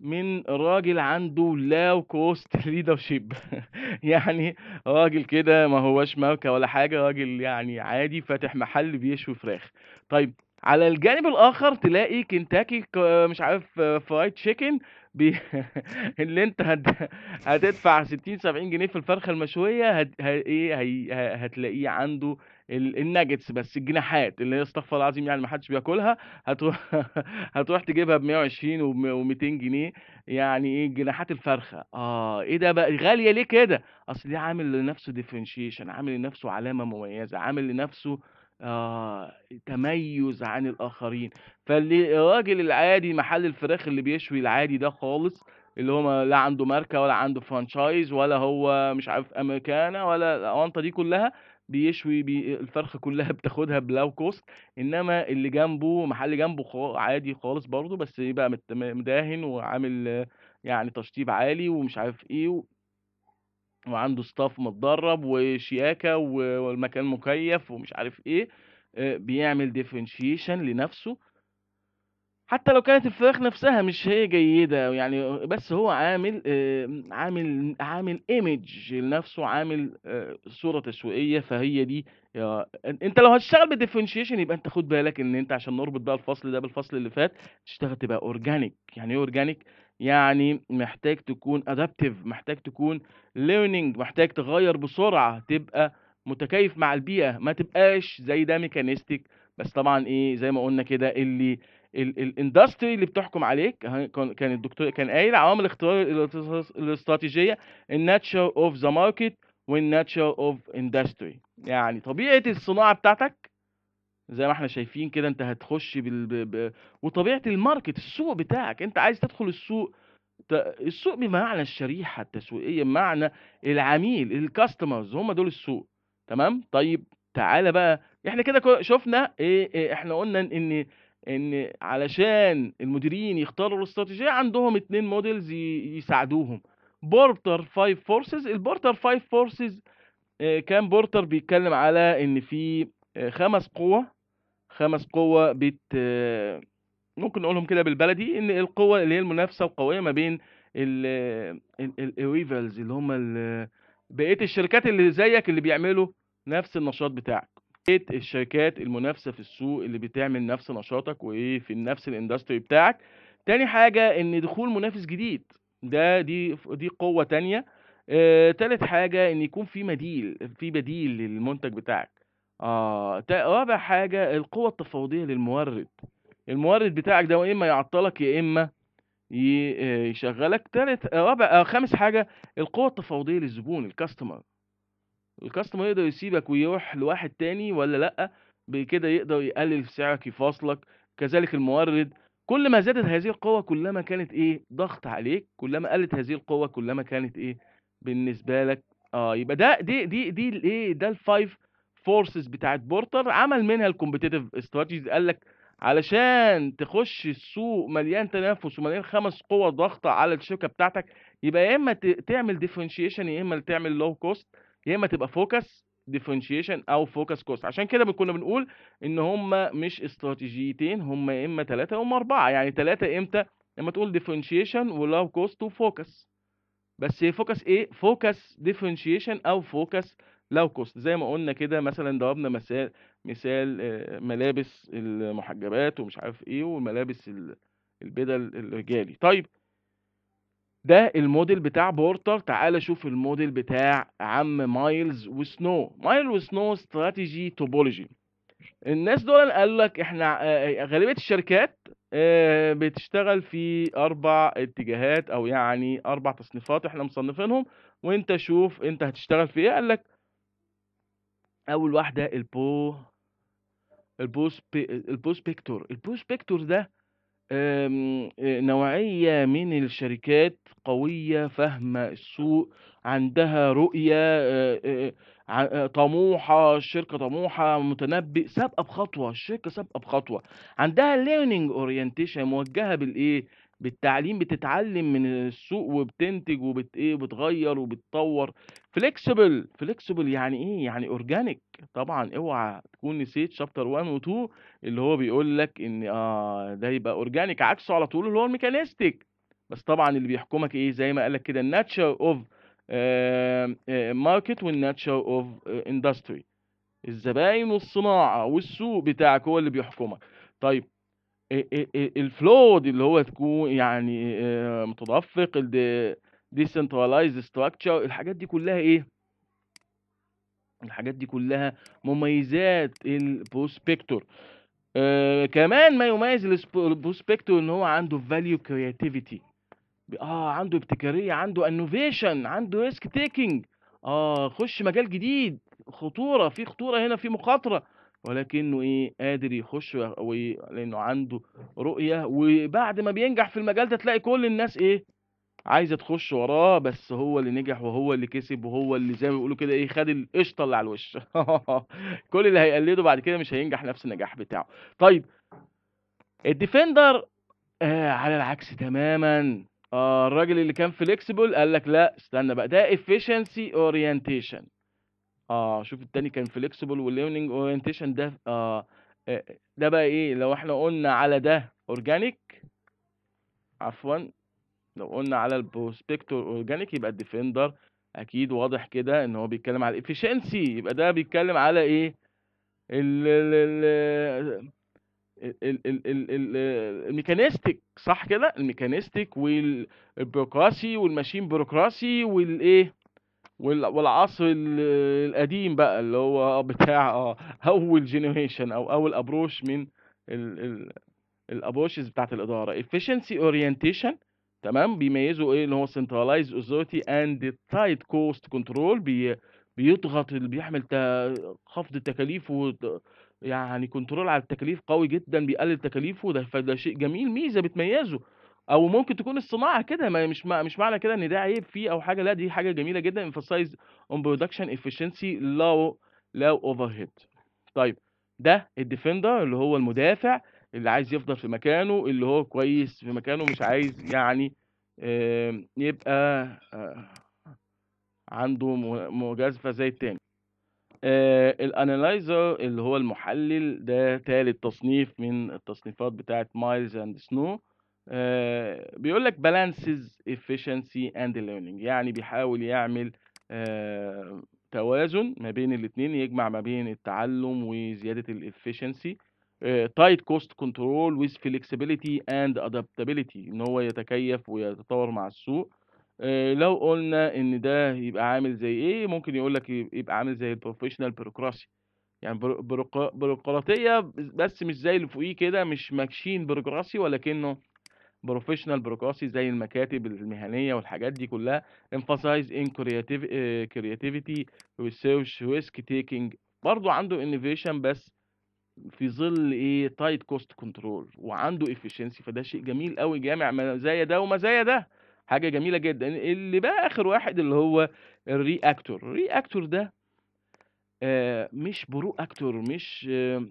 من راجل عنده لاو كوست ليدرشيب يعني راجل كده ما هواش ماركه ولا حاجه راجل يعني عادي فاتح محل بيشوي فراخ طيب على الجانب الاخر تلاقي كنتاكي مش عارف آه، فرايد تشيكن بي... اللي انت هت... هتدفع 60 70 جنيه في الفرخه المشويه هت... ه... ايه ه... هتلاقيه عنده ال... الناجتس بس الجناحات اللي هي استغفر الله العظيم يعني ما حدش بياكلها هتروح هتروح تجيبها ب 120 و200 جنيه يعني ايه جناحات الفرخه اه ايه ده بقى غاليه ليه كده اصل ليه عامل لنفسه ديفرنشيشن عامل لنفسه علامه مميزه عامل لنفسه آه تميز عن الآخرين فالراجل العادي محل الفراخ اللي بيشوي العادي ده خالص اللي هو لا عنده ماركة ولا عنده فرانشايز ولا هو مش عارف أمريكانا ولا الأونطة دي كلها بيشوي بي الفرخة كلها بتاخدها بلاو كوست إنما اللي جنبه محل جنبه عادي خالص برضه بس يبقى مداهن وعامل يعني تشطيب عالي ومش عارف إيه وعنده ستاف متدرب وشياكه والمكان مكيف ومش عارف ايه آه، بيعمل ديفرنشيشن لنفسه حتى لو كانت الفراخ نفسها مش هي جيدة يعني بس هو عامل آه، عامل عامل ايمج لنفسه عامل آه، صورة تسويقية فهي دي انت لو هتشتغل بالديفرنشيشن يبقى انت خد بالك ان انت عشان نربط بقى الفصل ده بالفصل اللي فات تشتغل تبقى اورجانيك يعني ايه اورجانيك يعني محتاج تكون ادابتيف محتاج تكون ليرنينج محتاج تغير بسرعه تبقى متكيف مع البيئه ما تبقاش زي ده ميكانيستيك بس طبعا ايه زي ما قلنا كده اللي الاندستري اللي بتحكم عليك كان الدكتور كان قايل عوامل اختيار الاستراتيجيه الناتشر اوف ذا ماركت والناتشر اوف اندستري يعني طبيعه الصناعه بتاعتك زي ما احنا شايفين كده انت هتخش بال... ب... ب... وطبيعه الماركت السوق بتاعك انت عايز تدخل السوق السوق بمعنى الشريحه التسويقيه بمعنى العميل الكاستمرز هم دول السوق تمام طيب تعالى بقى احنا كده شفنا ايه, ايه احنا قلنا ان ان علشان المديرين يختاروا الاستراتيجيه عندهم اتنين موديلز يساعدوهم بورتر فايف فورسز البورتر فايف آه، فورسز كان بورتر بيتكلم على ان في آه، خمس قوة خمس قوة بت ممكن نقولهم كده بالبلدي ان القوة اللي هي المنافسة القوية ما بين الريفلز اللي هم بقية الشركات اللي زيك اللي بيعملوا نفس النشاط بتاعك بقية الشركات المنافسة في السوق اللي بتعمل نفس نشاطك وايه في نفس الاندستري بتاعك تاني حاجة ان دخول منافس جديد ده دي دي قوة تانية آه، تالت حاجة ان يكون في بديل في بديل للمنتج بتاعك اه رابع حاجة القوة التفاوضية للمورد المورد بتاعك ده يا اما يعطلك يا اما آه، يشغلك ثالث رابع آه خامس حاجة القوة التفاوضية للزبون الكاستمر الكاستمر يقدر يسيبك ويروح لواحد تاني ولا لأ بكده يقدر يقلل في سعرك يفاصلك كذلك المورد كل ما زادت هذه القوة كلما كانت ايه ضغط عليك كلما قلت هذه القوة كلما كانت ايه بالنسبة لك اه يبقى ده دي دي دي الايه ده الفايف الفورسز بتاعت بورتر عمل منها الكومبتيتيف استراتيجيز قال لك علشان تخش السوق مليان تنافس ومليان خمس قوى ضاغطه على الشركه بتاعتك يبقى يا اما تعمل ديفرنشيشن يا اما تعمل لو كوست يا اما تبقى فوكس ديفرنشيشن او فوكس كوست عشان كده كنا بنقول ان هما مش استراتيجيتين هما يا اما ثلاثه يا اما اربعه يعني ثلاثه امتى لما تقول ديفرنشيشن ولو كوست وفوكس بس فوكس ايه فوكس ديفرنشيشن او فوكس لو كوست زي ما قلنا كده مثلا ضربنا مثال مثال آه، ملابس المحجبات ومش عارف ايه وملابس البدل الرجالي طيب ده الموديل بتاع بورتر تعال شوف الموديل بتاع عم مايلز وسنو مايلز وسنو استراتيجي توبولوجي الناس دول قال لك احنا آه، آه، غالبيه الشركات بتشتغل في اربع اتجاهات او يعني اربع تصنيفات احنا مصنفينهم وانت شوف انت هتشتغل في ايه قال لك اول واحده البو البوس البوسبكتور البوسبكتور ده آمم، نوعيه من الشركات قويه فاهمه السوق عندها رؤيه طموحه الشركه طموحه متنبئ سابقه بخطوه الشركه سابقه بخطوه عندها ليرنينج اورينتيشن موجهه بالايه بالتعليم بتتعلم من السوق وبتنتج وبت ايه بتغير وبتطور فليكسبل فليكسبل يعني ايه يعني اورجانيك طبعا اوعى تكون نسيت شابتر 1 و 2 اللي هو بيقول لك ان اه ده يبقى اورجانيك عكسه على طول اللي هو الميكانيستيك بس طبعا اللي بيحكمك ايه زي ما قال لك كده الناتشر اوف ماركت والناتشر اوف اندستري الزباين والصناعه والسوق بتاعك هو اللي بيحكمك طيب الفلود اللي هو تكون يعني متدفق الديسنتراليز ستراكشر الحاجات دي كلها ايه الحاجات دي كلها مميزات البروسبكتور آه كمان ما يميز البروسبكتور ان هو عنده فاليو كرياتيفيتي اه عنده ابتكاريه عنده انوفيشن عنده ريسك تيكينج اه خش مجال جديد خطوره في خطوره هنا في مخاطره ولكنه ايه قادر يخش لانه عنده رؤيه وبعد ما بينجح في المجال ده تلاقي كل الناس ايه عايزه تخش وراه بس هو اللي نجح وهو اللي كسب وهو اللي زي ما بيقولوا كده ايه خد القشطه اللي على الوش كل اللي هيقلده بعد كده مش هينجح نفس النجاح بتاعه طيب الديفندر آه على العكس تماما آه الراجل اللي كان فليكسيبل قال لك لا استنى بقى ده efficiency اورينتيشن آه شوف التاني كان فليكسيبل والليرنينج اورينتيشن ده آه،, آه ده بقى ايه لو احنا قلنا على ده اورجانيك عفوا لو قلنا على البروسبكتور اورجانيك يبقى الديفندر اكيد واضح كده ان هو بيتكلم على الافيشنسي يبقى ده بيتكلم على ايه ال ال الميكانيستيك صح كده الميكانيستيك والبيروقراسي والماشين بيروقراسي والايه والعصر القديم بقى اللي هو بتاع آه، اول جينيريشن او اول ابروش من الابروشز بتاعت الاداره efficiency اورينتيشن تمام بيميزه ايه اللي هو centralized authority and tight cost control بي بيضغط اللي بيعمل خفض التكاليف يعني كنترول على التكاليف قوي جدا بيقلل تكاليفه ده فده شيء جميل ميزه بتميزه او ممكن تكون الصناعه كده ما مش ما مش معنى كده ان ده عيب فيه او حاجه لا دي حاجه جميله جدا emphasize on production efficiency low low overhead طيب ده الديفندر اللي هو المدافع اللي عايز يفضل في مكانه اللي هو كويس في مكانه مش عايز يعني آمم، يبقى آه، عنده مجازفه زي التاني آه، الانالايزر اللي هو المحلل ده تالت تصنيف من التصنيفات بتاعت مايلز اند سنو آه، بيقول لك بالانسز efficiency اند learning يعني بيحاول يعمل آه، توازن ما بين الاثنين يجمع ما بين التعلم وزياده الافشنسي تايت كوست كنترول ويز فليكسبيليتي اند ادابتابيليتي ان هو يتكيف ويتطور مع السوق آه، لو قلنا ان ده يبقى عامل زي ايه ممكن يقول لك يبقى عامل زي البروفيشنال بيروقراسي يعني بيروقراطيه بس مش زي اللي فوقيه كده مش ماشيين بيروقراسي ولكنه بروفيشنال بروكراسي زي المكاتب المهنيه والحاجات دي كلها امفاسايز ان كرياتيفيتي ريسيرش ريسك تيكينج برضه عنده انوفيشن بس في ظل ايه تايت كوست كنترول وعنده افشنسي فده شيء جميل قوي جامع مزايا ده ومزايا ده حاجه جميله جدا اللي بقى اخر واحد اللي هو الري اكتور الري اكتور ده آه مش برو اكتور مش آه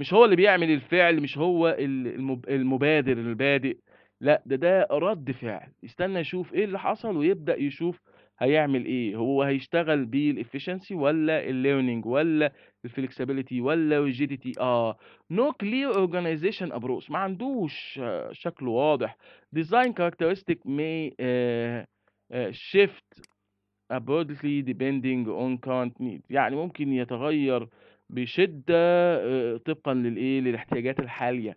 مش هو اللي بيعمل الفعل مش هو المبادر البادئ لا ده ده رد فعل يستنى يشوف ايه اللي حصل ويبدأ يشوف هيعمل ايه هو هيشتغل بالافشنسي ولا الليرنينج ولا الفلكسبيليتي ولا الريجيديتي اه نو كلير اورجانيزيشن ابروش ما عندوش شكل واضح ديزاين كاركترستيك مي شيفت ابودلي depending on current نيد يعني ممكن يتغير بشدة آه، طبقا للايه للاحتياجات الحالية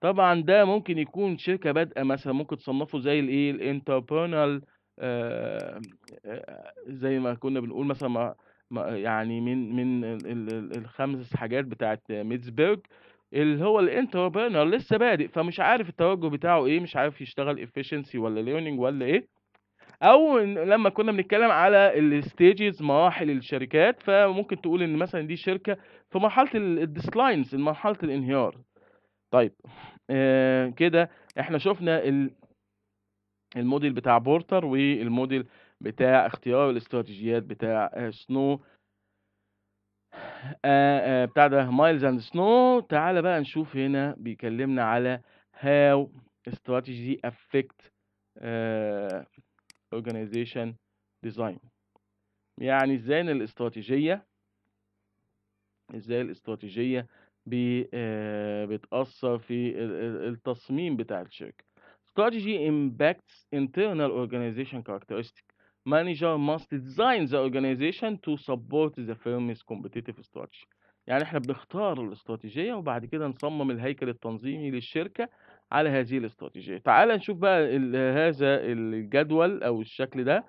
طبعا ده ممكن يكون شركة بادئة مثلا ممكن تصنفه زي الايه الانتربرنال آه، آه، زي ما كنا بنقول مثلا ما يعني من من ال- ال- الخمس حاجات بتاعت ميتسبرج اللي هو الانتربرنر لسه بادئ فمش عارف التوجه بتاعه ايه مش عارف يشتغل efficiency ولا learning ولا ايه او لما كنا بنتكلم على الستيجز مراحل الشركات فممكن تقول ان مثلا دي شركة في مرحلة الديسلاينز مرحلة الانهيار طيب آه، كده احنا شفنا الموديل بتاع بورتر والموديل بتاع اختيار الاستراتيجيات بتاع آه، سنو آه، بتاع ده مايلز اند سنو تعالى بقى نشوف هنا بيكلمنا على هاو استراتيجي افكت اورجانيزيشن ديزاين يعني ازاي الاستراتيجيه ازاي الاستراتيجيه بتأثر آه، في التصميم بتاع الشركة. Strategy impacts internal organization characteristics Manager must design the organization to support the firm's competitive strategy. يعني احنا بنختار الاستراتيجية وبعد كده نصمم الهيكل التنظيمي للشركة على هذه الاستراتيجية. تعال نشوف بقى هذا الجدول أو الشكل ده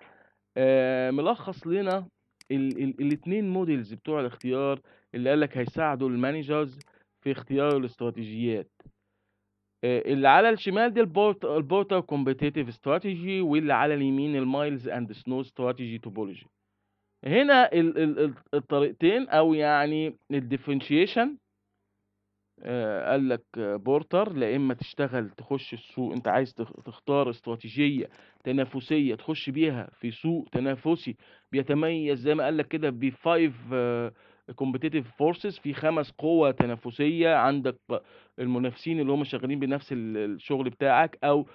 آه، ملخص لنا الاثنين موديلز بتوع الاختيار اللي قال لك هيساعدوا المانجرز في اختيار الاستراتيجيات آه، اللي على الشمال دي البورتر كومبتيتيف استراتيجي واللي على اليمين المايلز اند سنو استراتيجي توبولوجي هنا الطريقتين او يعني الديفرنشيشن آه، قال لك بورتر لا اما تشتغل تخش السوق انت عايز تختار استراتيجيه تنافسيه تخش بيها في سوق تنافسي بيتميز زي ما قال لك كده بفايف آه، كومبتيتيف فورسز في خمس قوى تنافسيه عندك المنافسين اللي هم شغالين بنفس الشغل بتاعك او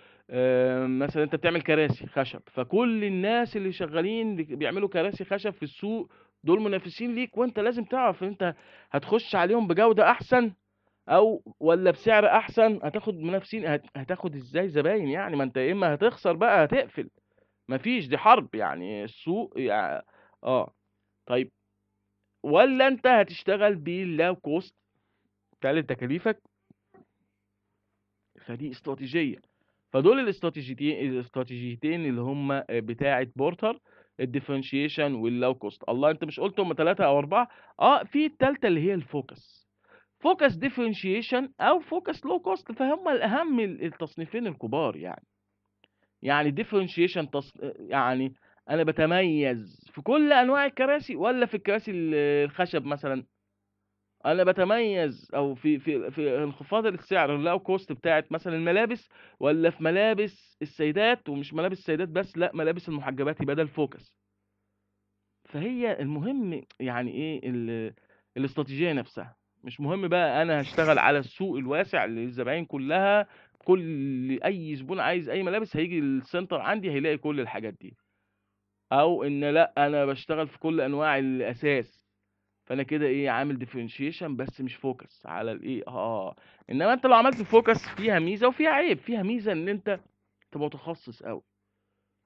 مثلا انت بتعمل كراسي خشب فكل الناس اللي شغالين بيعملوا كراسي خشب في السوق دول منافسين ليك وانت لازم تعرف انت هتخش عليهم بجوده احسن او ولا بسعر احسن هتاخد منافسين هتاخد ازاي زباين يعني ما انت يا اما هتخسر بقى هتقفل مفيش دي حرب يعني السوق يعني اه طيب ولا انت هتشتغل باللاو كوست تقلل تكاليفك فدي استراتيجيه فدول الاستراتيجيتين الاستراتيجيتين اللي هم بتاعه بورتر الديفرنشيشن واللاو كوست الله انت مش قلت هم ثلاثه او اربعه اه في الثالثه اللي هي الفوكس فوكس ديفرنشيشن او فوكس لو كوست فهم الاهم التصنيفين الكبار يعني يعني ديفرنشيشن تص... يعني انا بتميز في كل انواع الكراسي ولا في الكراسي الخشب مثلا انا بتميز او في في في انخفاض السعر اللاو كوست بتاعت مثلا الملابس ولا في ملابس السيدات ومش ملابس السيدات بس لا ملابس المحجبات يبقى ده الفوكس فهي المهم يعني ايه الاستراتيجيه نفسها مش مهم بقى انا هشتغل على السوق الواسع للزباين كلها كل اي زبون عايز اي ملابس هيجي السنتر عندي هيلاقي كل الحاجات دي او ان لا انا بشتغل في كل انواع الاساس فانا كده ايه عامل ديفرنشيشن بس مش فوكس على الايه آه،, اه انما انت لو عملت فوكس فيها ميزه وفيها عيب فيها ميزه ان انت تبقى متخصص قوي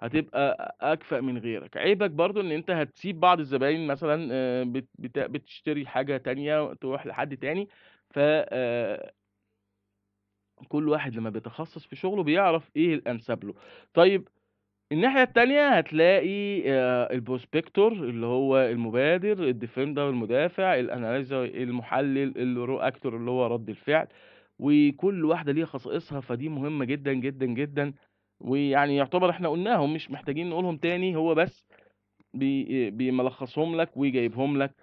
هتبقى اكفأ من غيرك عيبك برضو ان انت هتسيب بعض الزباين مثلا آه، بتشتري حاجه تانية تروح لحد تاني ف آه، كل واحد لما بيتخصص في شغله بيعرف ايه الانسب له طيب الناحية التانية هتلاقي آه، البروسبكتور اللي هو المبادر الديفندر المدافع الاناليزر المحلل الرو اكتور اللي هو رد الفعل وكل واحدة ليها خصائصها فدي مهمة جدا جدا جدا ويعني يعتبر احنا قلناهم مش محتاجين نقولهم تاني هو بس بيملخصهم لك وجايبهم لك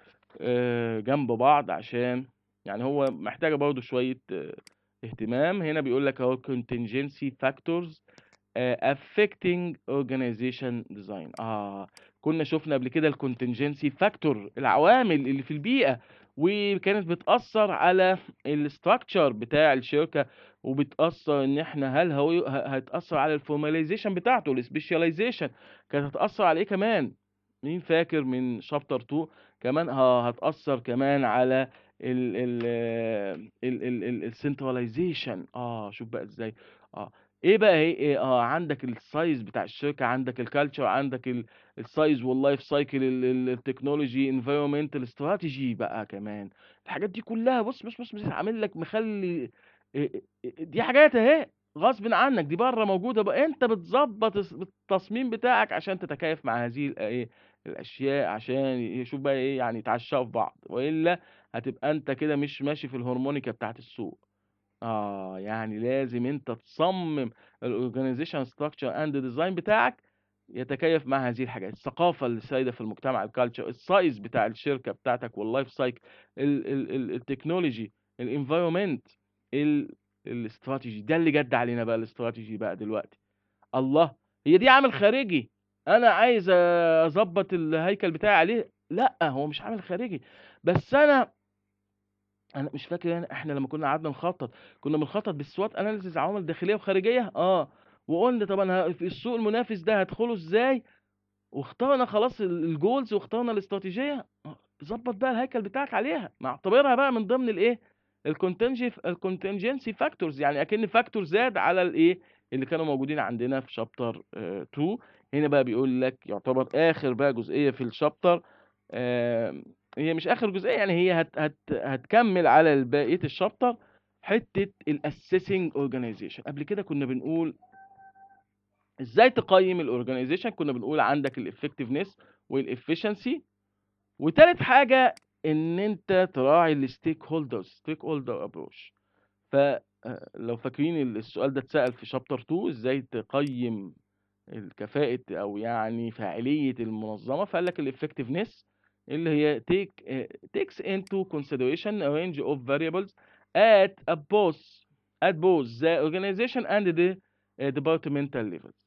آه، جنب بعض عشان يعني هو محتاجة برضو شوية آه، اهتمام هنا بيقول لك اهو contingency factors آه، affecting organization design اه كنا شفنا قبل كده الكونتنجنسي فاكتور العوامل اللي في البيئه وكانت بتأثر على الاستراكشر بتاع الشركة وبتأثر ان احنا هل هو هتأثر على الفورماليزيشن بتاعته السبيشاليزيشن كانت هتأثر على ايه كمان مين فاكر من شابتر 2 كمان آه، هتأثر كمان على ال ال آه، ال ال السنتراليزيشن اه شوف بقى ازاي اه إيه بقى هي إيه آه عندك السايز بتاع الشركة، عندك الكالتشر عندك السايز واللايف سايكل التكنولوجي انفيرومنت الاستراتيجي بقى كمان، الحاجات دي كلها بُص، بُص، بُص، بُص عامل لك مخلّي دي حاجات أهي غصبٍ عنك، دي برّه موجودة بقى أنت بتظبط التصميم بتاعك عشان تتكيّف مع هذه إيه، الأشياء عشان يشوف بقى إيه يعني يتعشّقوا في بعض، وإلا هتبقى أنت كده مش ماشي في الهرمونيكا بتاعت السوق. آه، يعني لازم أنت تصمم الاورجانيزيشن ستراكشر اند ديزاين بتاعك يتكيف مع هذه الحاجات الثقافة السائدة في المجتمع الكالتشر السايز بتاع الشركة بتاعتك واللايف سايكل التكنولوجي الانفايرمنت الاستراتيجي ده اللي جد علينا بقى الاستراتيجي بقى دلوقتي الله هي دي عامل خارجي انا عايز اظبط الهيكل بتاعي عليه لا هو مش عامل خارجي بس انا أنا مش فاكر يعني إحنا لمّا كنّا قعدنا نخطّط، كنّا بنخطّط بالسوات analysis عوامل داخلية وخارجية، آه، وقُلنا طَب أنا في السوق المنافس ده هدخله إزاي، واخترنا خلاص الجولز واخترنا الاستراتيجية، آه، ظبط بقى الهيكل بتاعك عليها، اعتبرها بقى من ضمن الإيه، الكونتنجنسي فاكتورز يعني أكِن فاكتور زاد على الإيه، اللي كانوا موجودين عندنا في شابتر آه، 2 هنا بقى بيقول لك يعتبر آخر بقى جزئية في الشابتر آمم هي مش اخر جزئيه يعني هي هت هت هتكمل على بقيه الشابتر حته الاسيسنج اورجانيزيشن قبل كده كنا بنقول ازاي تقيم الاورجانيزيشن كنا بنقول عندك الافكتفنس والافشنسي وتالت حاجه ان انت تراعي الستيك هولدرز ستيك هولدر ابروش فلو فاكرين السؤال ده اتسال في شابتر 2 ازاي تقيم الكفاءه او يعني فاعليه المنظمه فقال لك الافكتفنس اللي هي take uh, takes into consideration a range of variables at a both at both the organization and the uh, departmental levels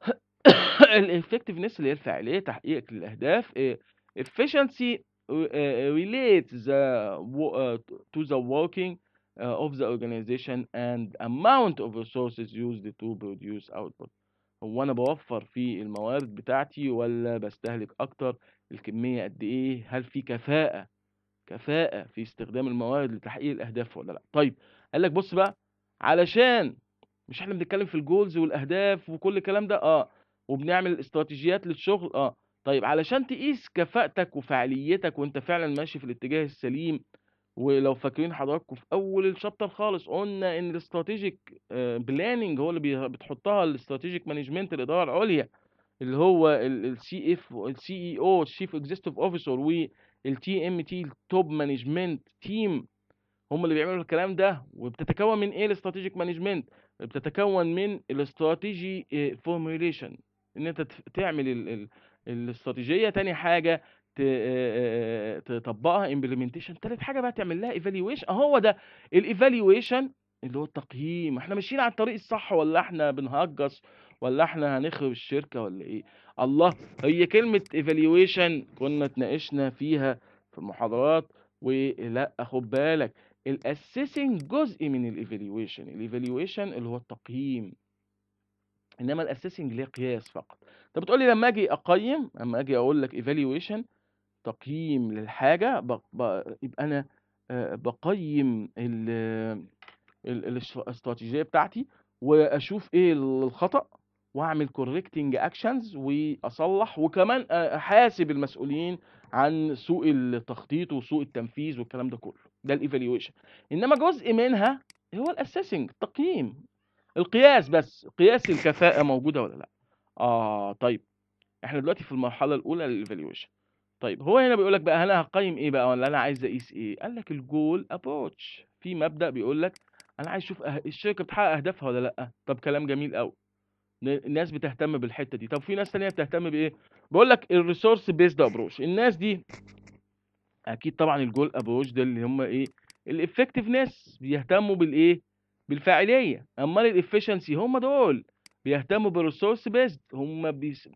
الeffectiveness اللي هي الفاعلية تحقيق للأهداف uh, efficiency uh, relates the to the working of the organization and amount of resources used to produce output هو انا بوفر في الموارد بتاعتي ولا بستهلك اكتر الكميه قد ايه هل في كفاءه كفاءه في استخدام الموارد لتحقيق الاهداف ولا لا طيب قال لك بص بقى علشان مش احنا بنتكلم في الجولز والاهداف وكل الكلام ده اه وبنعمل استراتيجيات للشغل اه طيب علشان تقيس كفاءتك وفعاليتك وانت فعلا ماشي في الاتجاه السليم ولو فاكرين حضراتكم في اول الشابتر خالص قلنا ان الاستراتيجيك آه، بلاننج هو اللي بتحطها الاستراتيجيك مانجمنت الاداره العليا اللي هو السي اف السي اي او الشيف اكزيكتيف اوفيسر والتي ام تي التوب مانجمنت تيم هم اللي بيعملوا الكلام ده وبتتكون من ايه الاستراتيجيك مانجمنت بتتكون من الاستراتيجي آه، فورميوليشن ان انت تعمل الاستراتيجيه تاني حاجه تطبقها امبلمنتيشن ثالث حاجه بقى تعمل لها ايفالويشن هو ده الايفالويشن اللي هو التقييم احنا ماشيين على الطريق الصح ولا احنا بنهجص ولا احنا هنخرب الشركه ولا ايه الله هي كلمه ايفالويشن كنا اتناقشنا فيها في المحاضرات ولا خد بالك الاسيسنج جزء من الايفالويشن الايفالويشن اللي هو التقييم انما الاسيسنج ليه قياس فقط طب بتقول لي لما اجي اقيم لما اجي اقول لك ايفالويشن تقييم للحاجة يبقى أنا بقيم الاستراتيجية بتاعتي وأشوف إيه الخطأ وأعمل correcting actions وأصلح وكمان أحاسب المسؤولين عن سوء التخطيط وسوء التنفيذ والكلام ده كله ده الايفالويشن إنما جزء منها هو الأساسنج التقييم القياس بس قياس الكفاءة موجودة ولا لأ آه طيب إحنا دلوقتي في المرحلة الأولى للإيفالويشن طيب هو هنا بيقول لك بقى هل انا هقيم ايه بقى ولا انا عايز اقيس ايه؟ قال لك الجول ابروتش في مبدا بيقول لك انا عايز اشوف أه... الشركه بتحقق اهدافها ولا لا؟ طب كلام جميل قوي. الناس بتهتم بالحته دي، طب في ناس ثانيه بتهتم بايه؟ بقول لك الريسورس بيزد ابروتش، الناس دي اكيد طبعا الجول ابروتش ده اللي هم ايه؟ الافكتفنس بيهتموا بالايه؟ بالفاعليه، امال الافشنسي هم دول بيهتموا بالريسورس بيزد هم بيس...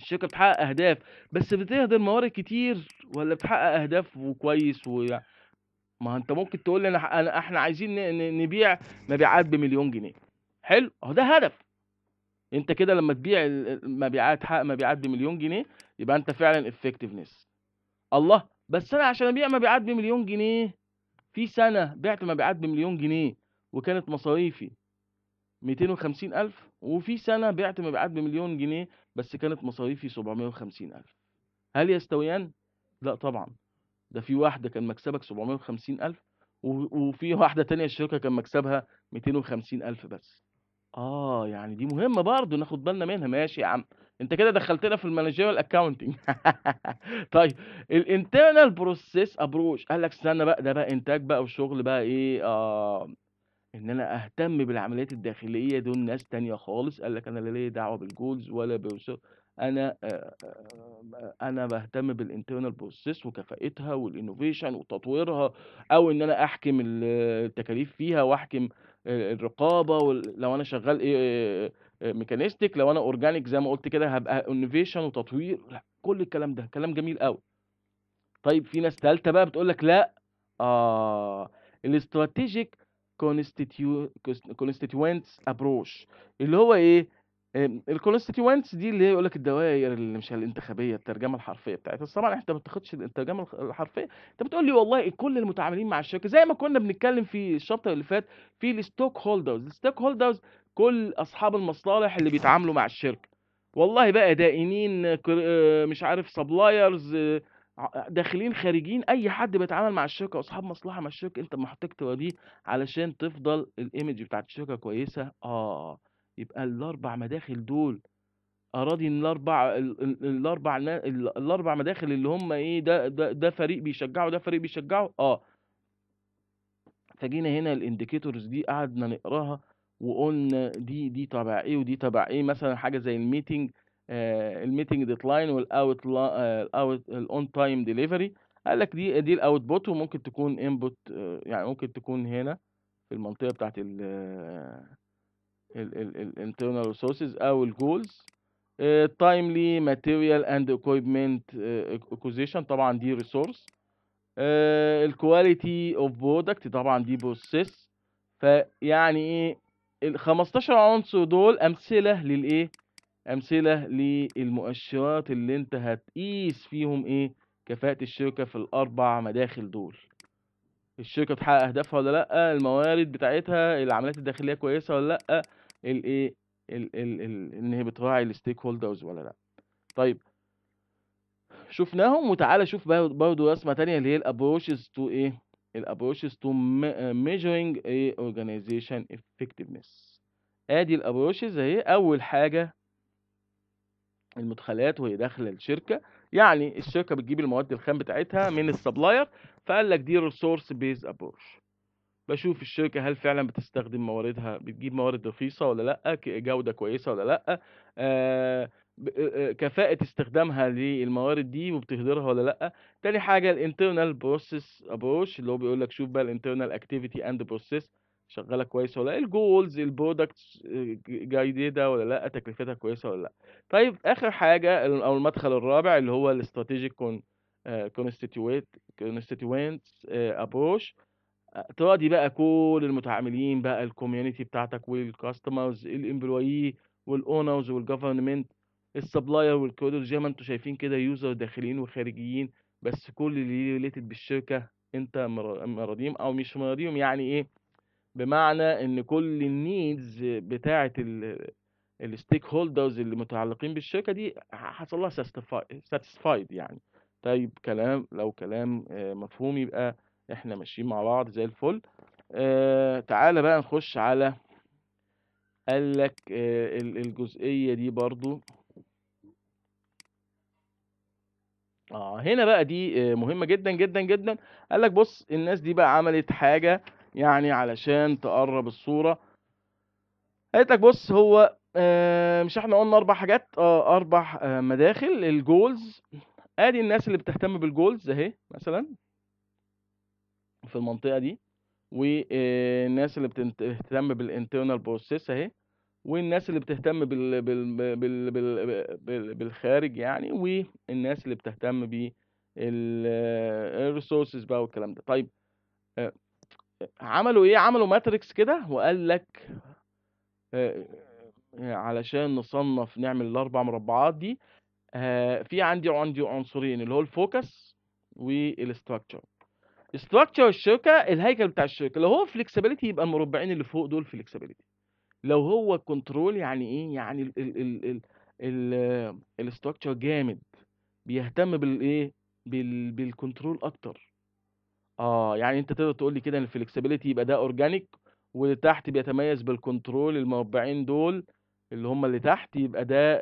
الشركه بتحقق اهداف بس بتهدر موارد كتير ولا بتحقق اهداف وكويس ويعني ما انت ممكن تقول لي انا احنا عايزين نبيع مبيعات بمليون جنيه حلو اهو ده هدف انت كده لما تبيع المبيعات حق مبيعات بمليون جنيه يبقى انت فعلا افكتفنس الله بس انا عشان ابيع مبيعات بمليون جنيه في سنه بعت مبيعات بمليون جنيه وكانت مصاريفي 250 ألف وفي سنة بعت مبيعات بمليون جنيه بس كانت مصاريفي 750 ألف هل يستويان؟ لا طبعا ده في واحدة كان مكسبك 750 ألف وفي واحدة تانية الشركة كان مكسبها 250 ألف بس اه يعني دي مهمة برضه ناخد بالنا منها ماشي يا عم انت كده دخلتنا في المانجيريال اكاونتنج طيب الانترنال بروسيس ابروش قال لك استنى بقى ده بقى انتاج بقى وشغل بقى ايه آه إن أنا أهتم بالعمليات الداخلية دول ناس تانية خالص قال لك أنا لا ليا دعوة بالجولز ولا بوصول. أنا أنا بهتم بالانترنال بروسيس وكفاءتها والانوفيشن وتطويرها أو إن أنا أحكم التكاليف فيها وأحكم الرقابة لو أنا شغال إيه ميكانيستيك لو أنا أورجانيك زي ما قلت كده هبقى انوفيشن وتطوير لأ، كل الكلام ده كلام جميل قوي طيب في ناس ثالثه بقى بتقول لك لأ آه الاستراتيجيك كونستيتيوينتس ابروش اللي هو ايه الكونستيتيوينتس دي اللي هي يقول لك الدوائر اللي مش الانتخابيه الترجمه الحرفيه بتاعتها طبعا انت ما بتاخدش الترجمه الحرفيه انت بتقول لي والله كل المتعاملين مع الشركه زي ما كنا بنتكلم في الشابتر اللي فات في الستوك هولدرز الستوك هولدرز كل اصحاب المصالح اللي بيتعاملوا مع الشركه والله بقى دائنين آه، مش عارف سبلايرز داخلين خارجين اي حد بيتعامل مع الشركه واصحاب مصلحه مع الشركه انت محتاج توديه علشان تفضل الايمج بتاعت الشركه كويسه اه يبقى الاربع مداخل دول اراضي الاربع الاربع الاربع مداخل اللي هم ايه ده ده, ده فريق بيشجعه ده فريق بيشجعه اه فجينا هنا الانديكيتورز دي قعدنا نقراها وقلنا دي دي تبع ايه ودي تبع ايه مثلا حاجه زي الميتنج آه، الميتنج ديدلاين والاوت الاوت الاون تايم ديليفري قال لك دي دي الاوتبوت وممكن تكون انبوت آه، يعني ممكن تكون هنا في المنطقه بتاعت ال الانترنال آه، ريسورسز او الجولز التايم لي ماتيريال اند اكويبمنت اكوزيشن طبعا دي ريسورس الكواليتي اوف برودكت طبعا دي بروسيس فيعني ايه ال 15 عنصر دول امثله للايه امثله للمؤشرات اللي انت هتقيس فيهم ايه كفاءه الشركه في الاربع مداخل دول الشركه تحقق اهدافها ولا لا الموارد بتاعتها العمليات الداخليه كويسه ولا لا الايه ال ال ال ان هي بتراعي الستيك هولدرز ولا لا طيب شفناهم وتعالى شوف برضه رسمه تانية اللي هي الابروشز تو ايه الابروشز تو ميجرينج ايه اورجانيزيشن افكتيفنس ادي الابروشز اهي اول حاجه المدخلات وهي داخل الشركه يعني الشركه بتجيب المواد الخام بتاعتها من السبلاير فقال لك دي ريسورس بيز ابروش بشوف الشركه هل فعلا بتستخدم مواردها بتجيب موارد رخيصه ولا لا جوده كويسه ولا لا آه، آه، آه، كفاءة استخدامها للموارد دي وبتهدرها ولا لأ تاني حاجة الانترنال بروسيس ابروش اللي هو بيقول لك شوف بقى الانترنال اكتيفيتي اند بروسيس شغاله كويسه ولا لا الجولز إيه البرودكتس إيه آه، جيده ولا لا تكلفتها كويسه ولا لا طيب اخر حاجه او المدخل الرابع اللي هو الاستراتيجيك كون كونستيتويت كونستيتوينت ابروش تراضي بقى كل المتعاملين بقى الكوميونتي بتاعتك والكاستمرز الامبلويي والاونرز والجفرمنت السبلاير والكرودر زي ما انتم شايفين كده يوزر داخليين وخارجيين بس كل اللي ريليتد بالشركه انت مراضيهم او مش مراضيهم يعني ايه بمعنى ان كل النيدز بتاعه الستيك هولدرز اللي متعلقين بالشركه دي حصل لها ساتسفايد يعني طيب كلام لو كلام آه، مفهوم يبقى احنا ماشيين مع بعض زي الفل آه، تعالى بقى نخش على قال لك آه، الجزئيه دي برضو اه هنا بقى دي مهمه جدا جدا جدا قال لك بص الناس دي بقى عملت حاجه يعني علشان تقرب الصورة قالت لك بص هو آه، مش احنا قلنا اربع حاجات اه اربع آه، مداخل الجولز ادي الناس اللي بتهتم بالجولز اهي مثلا في المنطقة دي والناس آه، اللي بتهتم بالانترنال بروسيس اهي والناس اللي بتهتم بال... بال... بال... بال... بال... بالخارج يعني والناس اللي بتهتم بالريسورسز بقى والكلام ده طيب عملوا ايه عملوا ماتريكس كده وقال لك آه، آه، علشان نصنف نعمل الاربع مربعات دي آه، في عندي عندي عنصرين اللي هو الفوكس والاستراكشر استراكشر الشركه الهيكل بتاع الشركه لو هو فليكسبيليتي يبقى المربعين اللي فوق دول فليكسبيليتي لو هو كنترول يعني ايه يعني ال ال ال الاستراكشر جامد بيهتم بالايه بالكنترول اكتر آه، يعني أنت تقدر تقول لي كده إن الفلكسبيليتي يبقى ده اورجانيك واللي تحت بيتميز بالكنترول المربعين دول اللي هم اللي تحت يبقى ده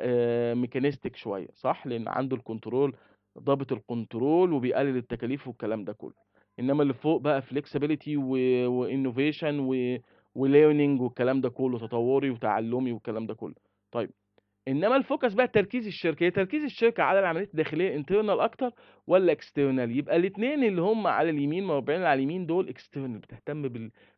ميكانيستك آه، شوية صح؟ لإن عنده الكنترول ضابط الكنترول وبيقلل التكاليف والكلام ده كله. إنما اللي فوق بقى فلكسبيليتي وانوفيشن وليرنينج والكلام ده كله، تطوري وتعلمي والكلام ده كله. طيب انما الفوكس بقى تركيز الشركه هي تركيز الشركه على العمليات الداخليه انترنال اكتر ولا اكسترنال يبقى الاثنين اللي هم على اليمين مربعين على اليمين دول اكسترنال بتهتم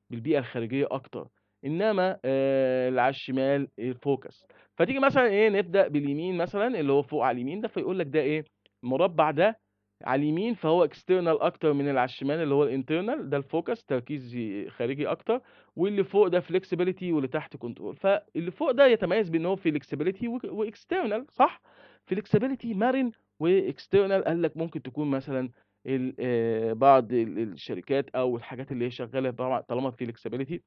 بالبيئه الخارجيه اكتر انما آه اللي على الشمال الفوكس فتيجي مثلا ايه نبدا باليمين مثلا اللي هو فوق على اليمين ده فيقول لك ده ايه المربع ده على اليمين فهو اكسترنال اكتر من اللي على الشمال اللي هو الانترنال ده الفوكس تركيز خارجي اكتر واللي فوق ده فلكسبيليتي واللي تحت كنترول فاللي فوق ده يتميز بان هو فلكسبيليتي واكسترنال صح فلكسبيليتي مرن واكسترنال قال لك ممكن تكون مثلا آه، بعض الشركات او الحاجات اللي هي شغاله طالما فلكسبيليتي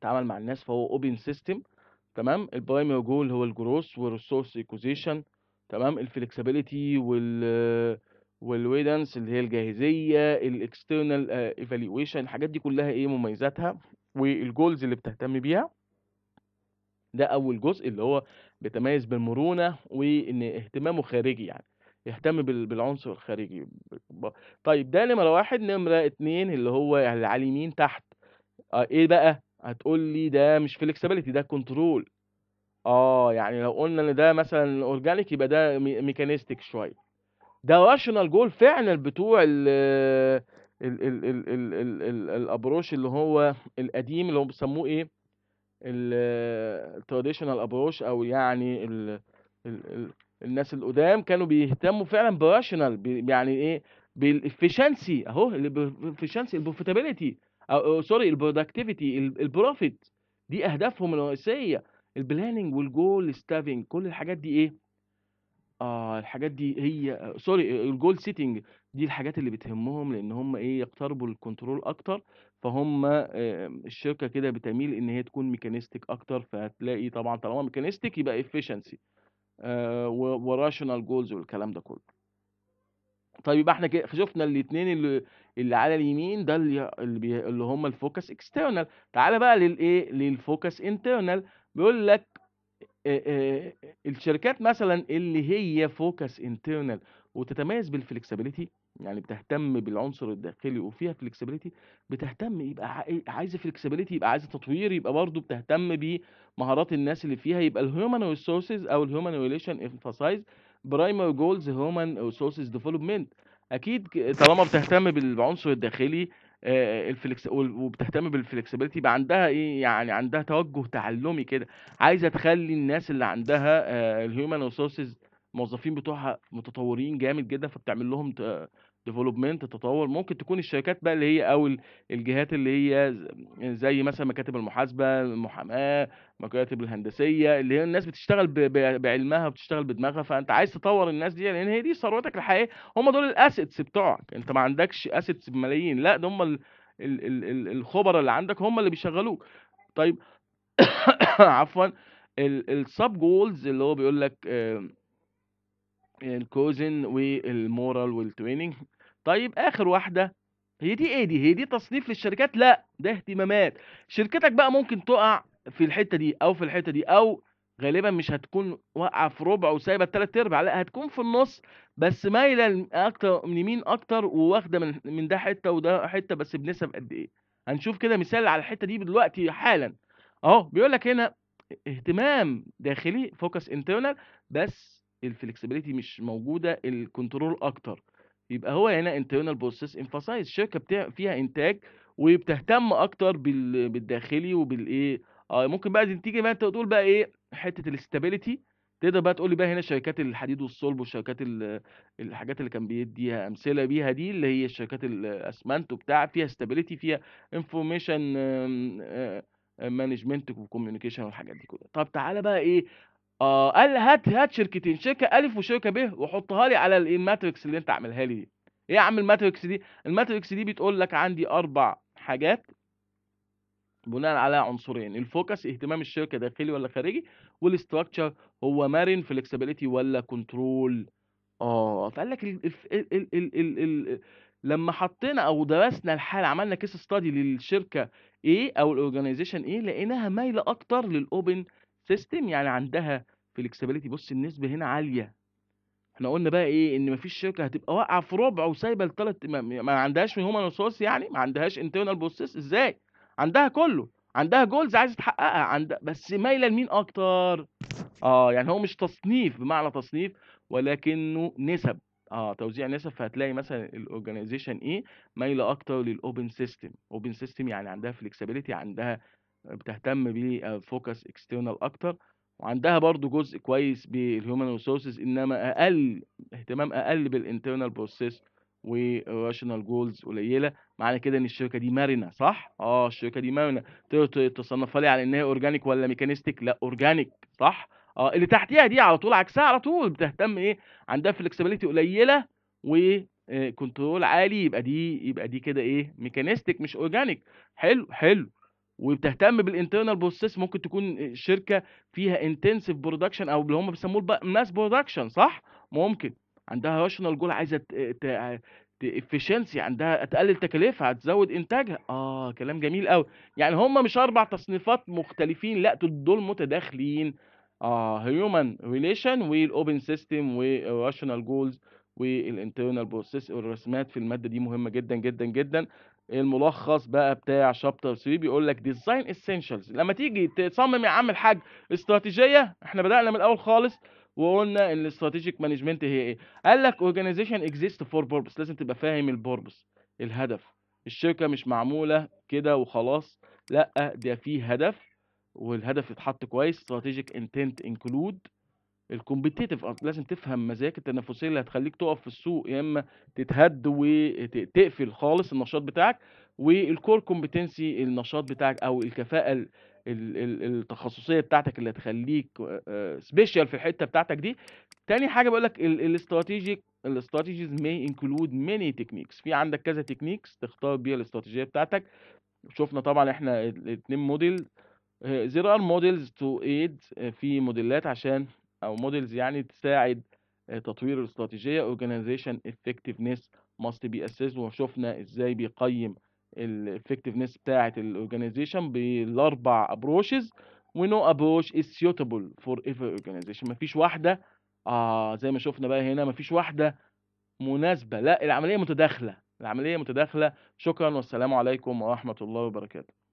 تعامل مع الناس فهو اوبن سيستم تمام البرايمري جول هو الجروس والريسورس ايكوزيشن تمام الفلكسبيليتي وال والويدنس اللي هي الجاهزيه الاكسترنال ايفالويشن آه، الحاجات دي كلها ايه مميزاتها والجولز اللي بتهتم بيها ده اول جزء اللي هو بيتميز بالمرونه وان اهتمامه خارجي يعني يهتم بالعنصر الخارجي طيب ده نمره واحد نمره اتنين اللي هو يعني على اليمين تحت آه ايه بقى هتقول لي ده مش فليكسبيليتي ده كنترول اه يعني لو قلنا ان ده مثلا اورجانيك يبقى ده ميكانيستيك شويه ده راشونال جول فعلا بتوع ال ال ال ال ال ال ال الابروش اللي هو القديم اللي هو بيسموه ايه التراديشنال ابروش او يعني ال ال ال الناس القدام كانوا بيهتموا فعلا براشونال يعني ايه بالافشنسي اهو الافشنسي البروفيتابيلتي او سوري البرودكتيفيتي البروفيت دي اهدافهم الرئيسيه البلاننج والجول ستافنج كل الحاجات دي ايه آه، الحاجات دي هي آه، سوري آه، الجول سيتنج دي الحاجات اللي بتهمهم، لإن هم إيه، يقتربوا للكنترول أكتر، فهُم الشركة كده بتميل إن هي تكون ميكانيستك أكتر، فهتلاقي طبعًا طالما ميكانيستك يبقى efficiency آه، وراشونال جولز والكلام ده كله. طيب يبقى إحنا كده شُفنا الاتنين اللي اللي على اليمين ده اللي اللي هم الفوكس external، تعالَ بقى للإيه، للفوكس internal بيقول لك الشركات مثلا اللي هي فوكس انترنال وتتميز بالفلكسبيليتي يعني بتهتم بالعنصر الداخلي وفيها فلكسبيليتي بتهتم يبقى عايزه فلكسبيليتي يبقى عايزه تطوير يبقى برضه بتهتم بمهارات الناس اللي فيها يبقى الهيومن ريسورسز او الهيومن ريليشن امفاسايز برايمري جولز هيومن ريسورسز ديفلوبمنت اكيد طالما بتهتم بالعنصر الداخلي الفلكس وبتهتم بالفلكسبيليتي يبقى عندها ايه يعني عندها توجه تعلمي كده عايزه تخلي الناس اللي عندها الهيومن ريسورسز الموظفين بتوعها متطورين جامد جدا فبتعمل لهم ديفلوبمنت تطور ممكن تكون الشركات بقى اللي هي او الجهات اللي هي زي مثلا مكاتب المحاسبه المحاماه مكاتب الهندسيه اللي هي الناس بتشتغل بعلمها بتشتغل بدماغها فانت عايز تطور الناس دي لان هي دي ثروتك الحقيقيه هم دول الاسيتس بتوعك انت ما عندكش اسيتس بملايين لا ده هم الخبراء اللي عندك هم اللي بيشغلوك طيب عفوا السب جولز اللي هو بيقول لك الكوزن والمورال والتريننج طيب اخر واحده هي دي ايه دي هي دي تصنيف للشركات لا ده اهتمامات شركتك بقى ممكن تقع في الحته دي او في الحته دي او غالبا مش هتكون واقعه في ربع وسايبه الثلاث ارباع لا هتكون في النص بس مايله اكتر من يمين اكتر وواخده من من ده حته وده حته بس بنسب قد ايه هنشوف كده مثال على الحته دي دلوقتي حالا اهو بيقول لك هنا اهتمام داخلي فوكس انترنال بس الفلكسبيليتي مش موجوده الكنترول اكتر يبقى هو هنا انترنال بروسيس امفاسايز شركه بتاع فيها انتاج وبتهتم اكتر بالداخلي وبالايه اه ممكن بقى تيجي بقى انت تقول بقى ايه حته الاستابيليتي تقدر بقى تقول لي بقى هنا شركات الحديد والصلب وشركات الحاجات اللي كان بيديها امثله بيها دي اللي هي شركات الاسمنت وبتاع فيها استابيليتي فيها انفورميشن مانجمنت وكوميونيكيشن والحاجات دي كلها طب تعالى بقى ايه اه قال هات هات شركتين شركه الف وشركه ب وحطها لي على الماتريكس اللي انت عاملها لي دي ايه يا عم الماتريكس دي الماتريكس دي بتقول لك عندي اربع حاجات بناء على عنصرين الفوكس اهتمام الشركه داخلي ولا خارجي والاستراكشر هو مرن فلكسبيليتي ولا كنترول اه فقال لك ال ال ال ال ال ال لما حطينا او درسنا الحاله عملنا كيس ستادي للشركه ايه او الاورجنايزيشن ايه لقيناها مايله اكتر للاوبن سيستم يعني عندها فلكسبيليتي بص النسبه هنا عاليه احنا قلنا بقى ايه ان مفيش شركه هتبقى واقعه في ربع وسايبه الثلاث ما, ما عندهاش من هومن ريسورس يعني ما عندهاش انترنال بروسيس ازاي عندها كله عندها جولز عايزه تحققها عند بس مايله لمين اكتر اه يعني هو مش تصنيف بمعنى تصنيف ولكنه نسب اه توزيع نسب فهتلاقي مثلا الاورجنايزيشن ايه مايله اكتر للاوبن سيستم اوبن سيستم يعني عندها فلكسبيليتي عندها بتهتم بفوكس اكسترنال آه، اكتر وعندها برضو جزء كويس بالهيومن ريسورسز انما اقل اهتمام اقل بالانترنال بروسيس وراشنال جولز قليله معنى كده ان الشركه دي مرنه صح اه الشركه دي مرنه تقدر تصنفها لي على ان هي اورجانيك ولا ميكانيستيك لا اورجانيك صح اه اللي تحتيها دي على طول عكسها على طول بتهتم ايه عندها فلكسبيليتي قليله وكنترول آه، عالي يبقى دي يبقى دي كده ايه ميكانيستيك مش اورجانيك حلو حلو وبتهتم بالانترنال بروسيس ممكن تكون شركه فيها انتنسيف برودكشن او اللي هم بيسموه بقى ماس برودكشن صح ممكن عندها راشونال جول عايزه افشنسي عندها تقلل تكاليفها هتزود انتاجها اه كلام جميل قوي يعني هم مش اربع تصنيفات مختلفين لا دول متداخلين اه هيومن ريليشن والاوبن سيستم والراشونال جولز والانترنال بروسيس والرسمات في الماده دي مهمه جدا جدا جدا الملخص بقى بتاع شابتر 3 بيقول لك ديزاين اسينشالز لما تيجي تصمم يا عم الحاج استراتيجيه احنا بدانا من الاول خالص وقلنا ان الاستراتيجيك مانجمنت هي ايه قال لك اورجانيزيشن اكزيست فور بوربس لازم تبقى فاهم البوربس الهدف الشركه مش معموله كده وخلاص لا ده في هدف والهدف يتحط كويس استراتيجيك انتنت انكلود الكومبيتيتيف لازم تفهم مزاياك التنافسيه اللي هتخليك تقف في السوق يا اما تتهد وتقفل خالص النشاط بتاعك والكور كومبتنسي النشاط بتاعك او الكفاءه التخصصيه بتاعتك اللي هتخليك سبيشال في الحته بتاعتك دي تاني حاجه بقول لك الاستراتيجيك الاستراتيجيز ماي انكلود ماني تكنيكس في عندك كذا تكنيكس تختار بيها الاستراتيجيه بتاعتك شفنا طبعا احنا الاثنين موديل there موديلز تو ايد في موديلات عشان او موديلز يعني تساعد آه، تطوير الاستراتيجيه اورجانيزيشن افكتيفنس ماست بي اسيس وشفنا ازاي بيقيم الافكتيفنس بتاعه الاورجانيزيشن بالاربع ابروشز ونو ابروش از سيوتابل فور ايفر اورجانيزيشن مفيش واحده اه زي ما شفنا بقى هنا مفيش واحده مناسبه لا العمليه متداخله العمليه متداخله شكرا والسلام عليكم ورحمه الله وبركاته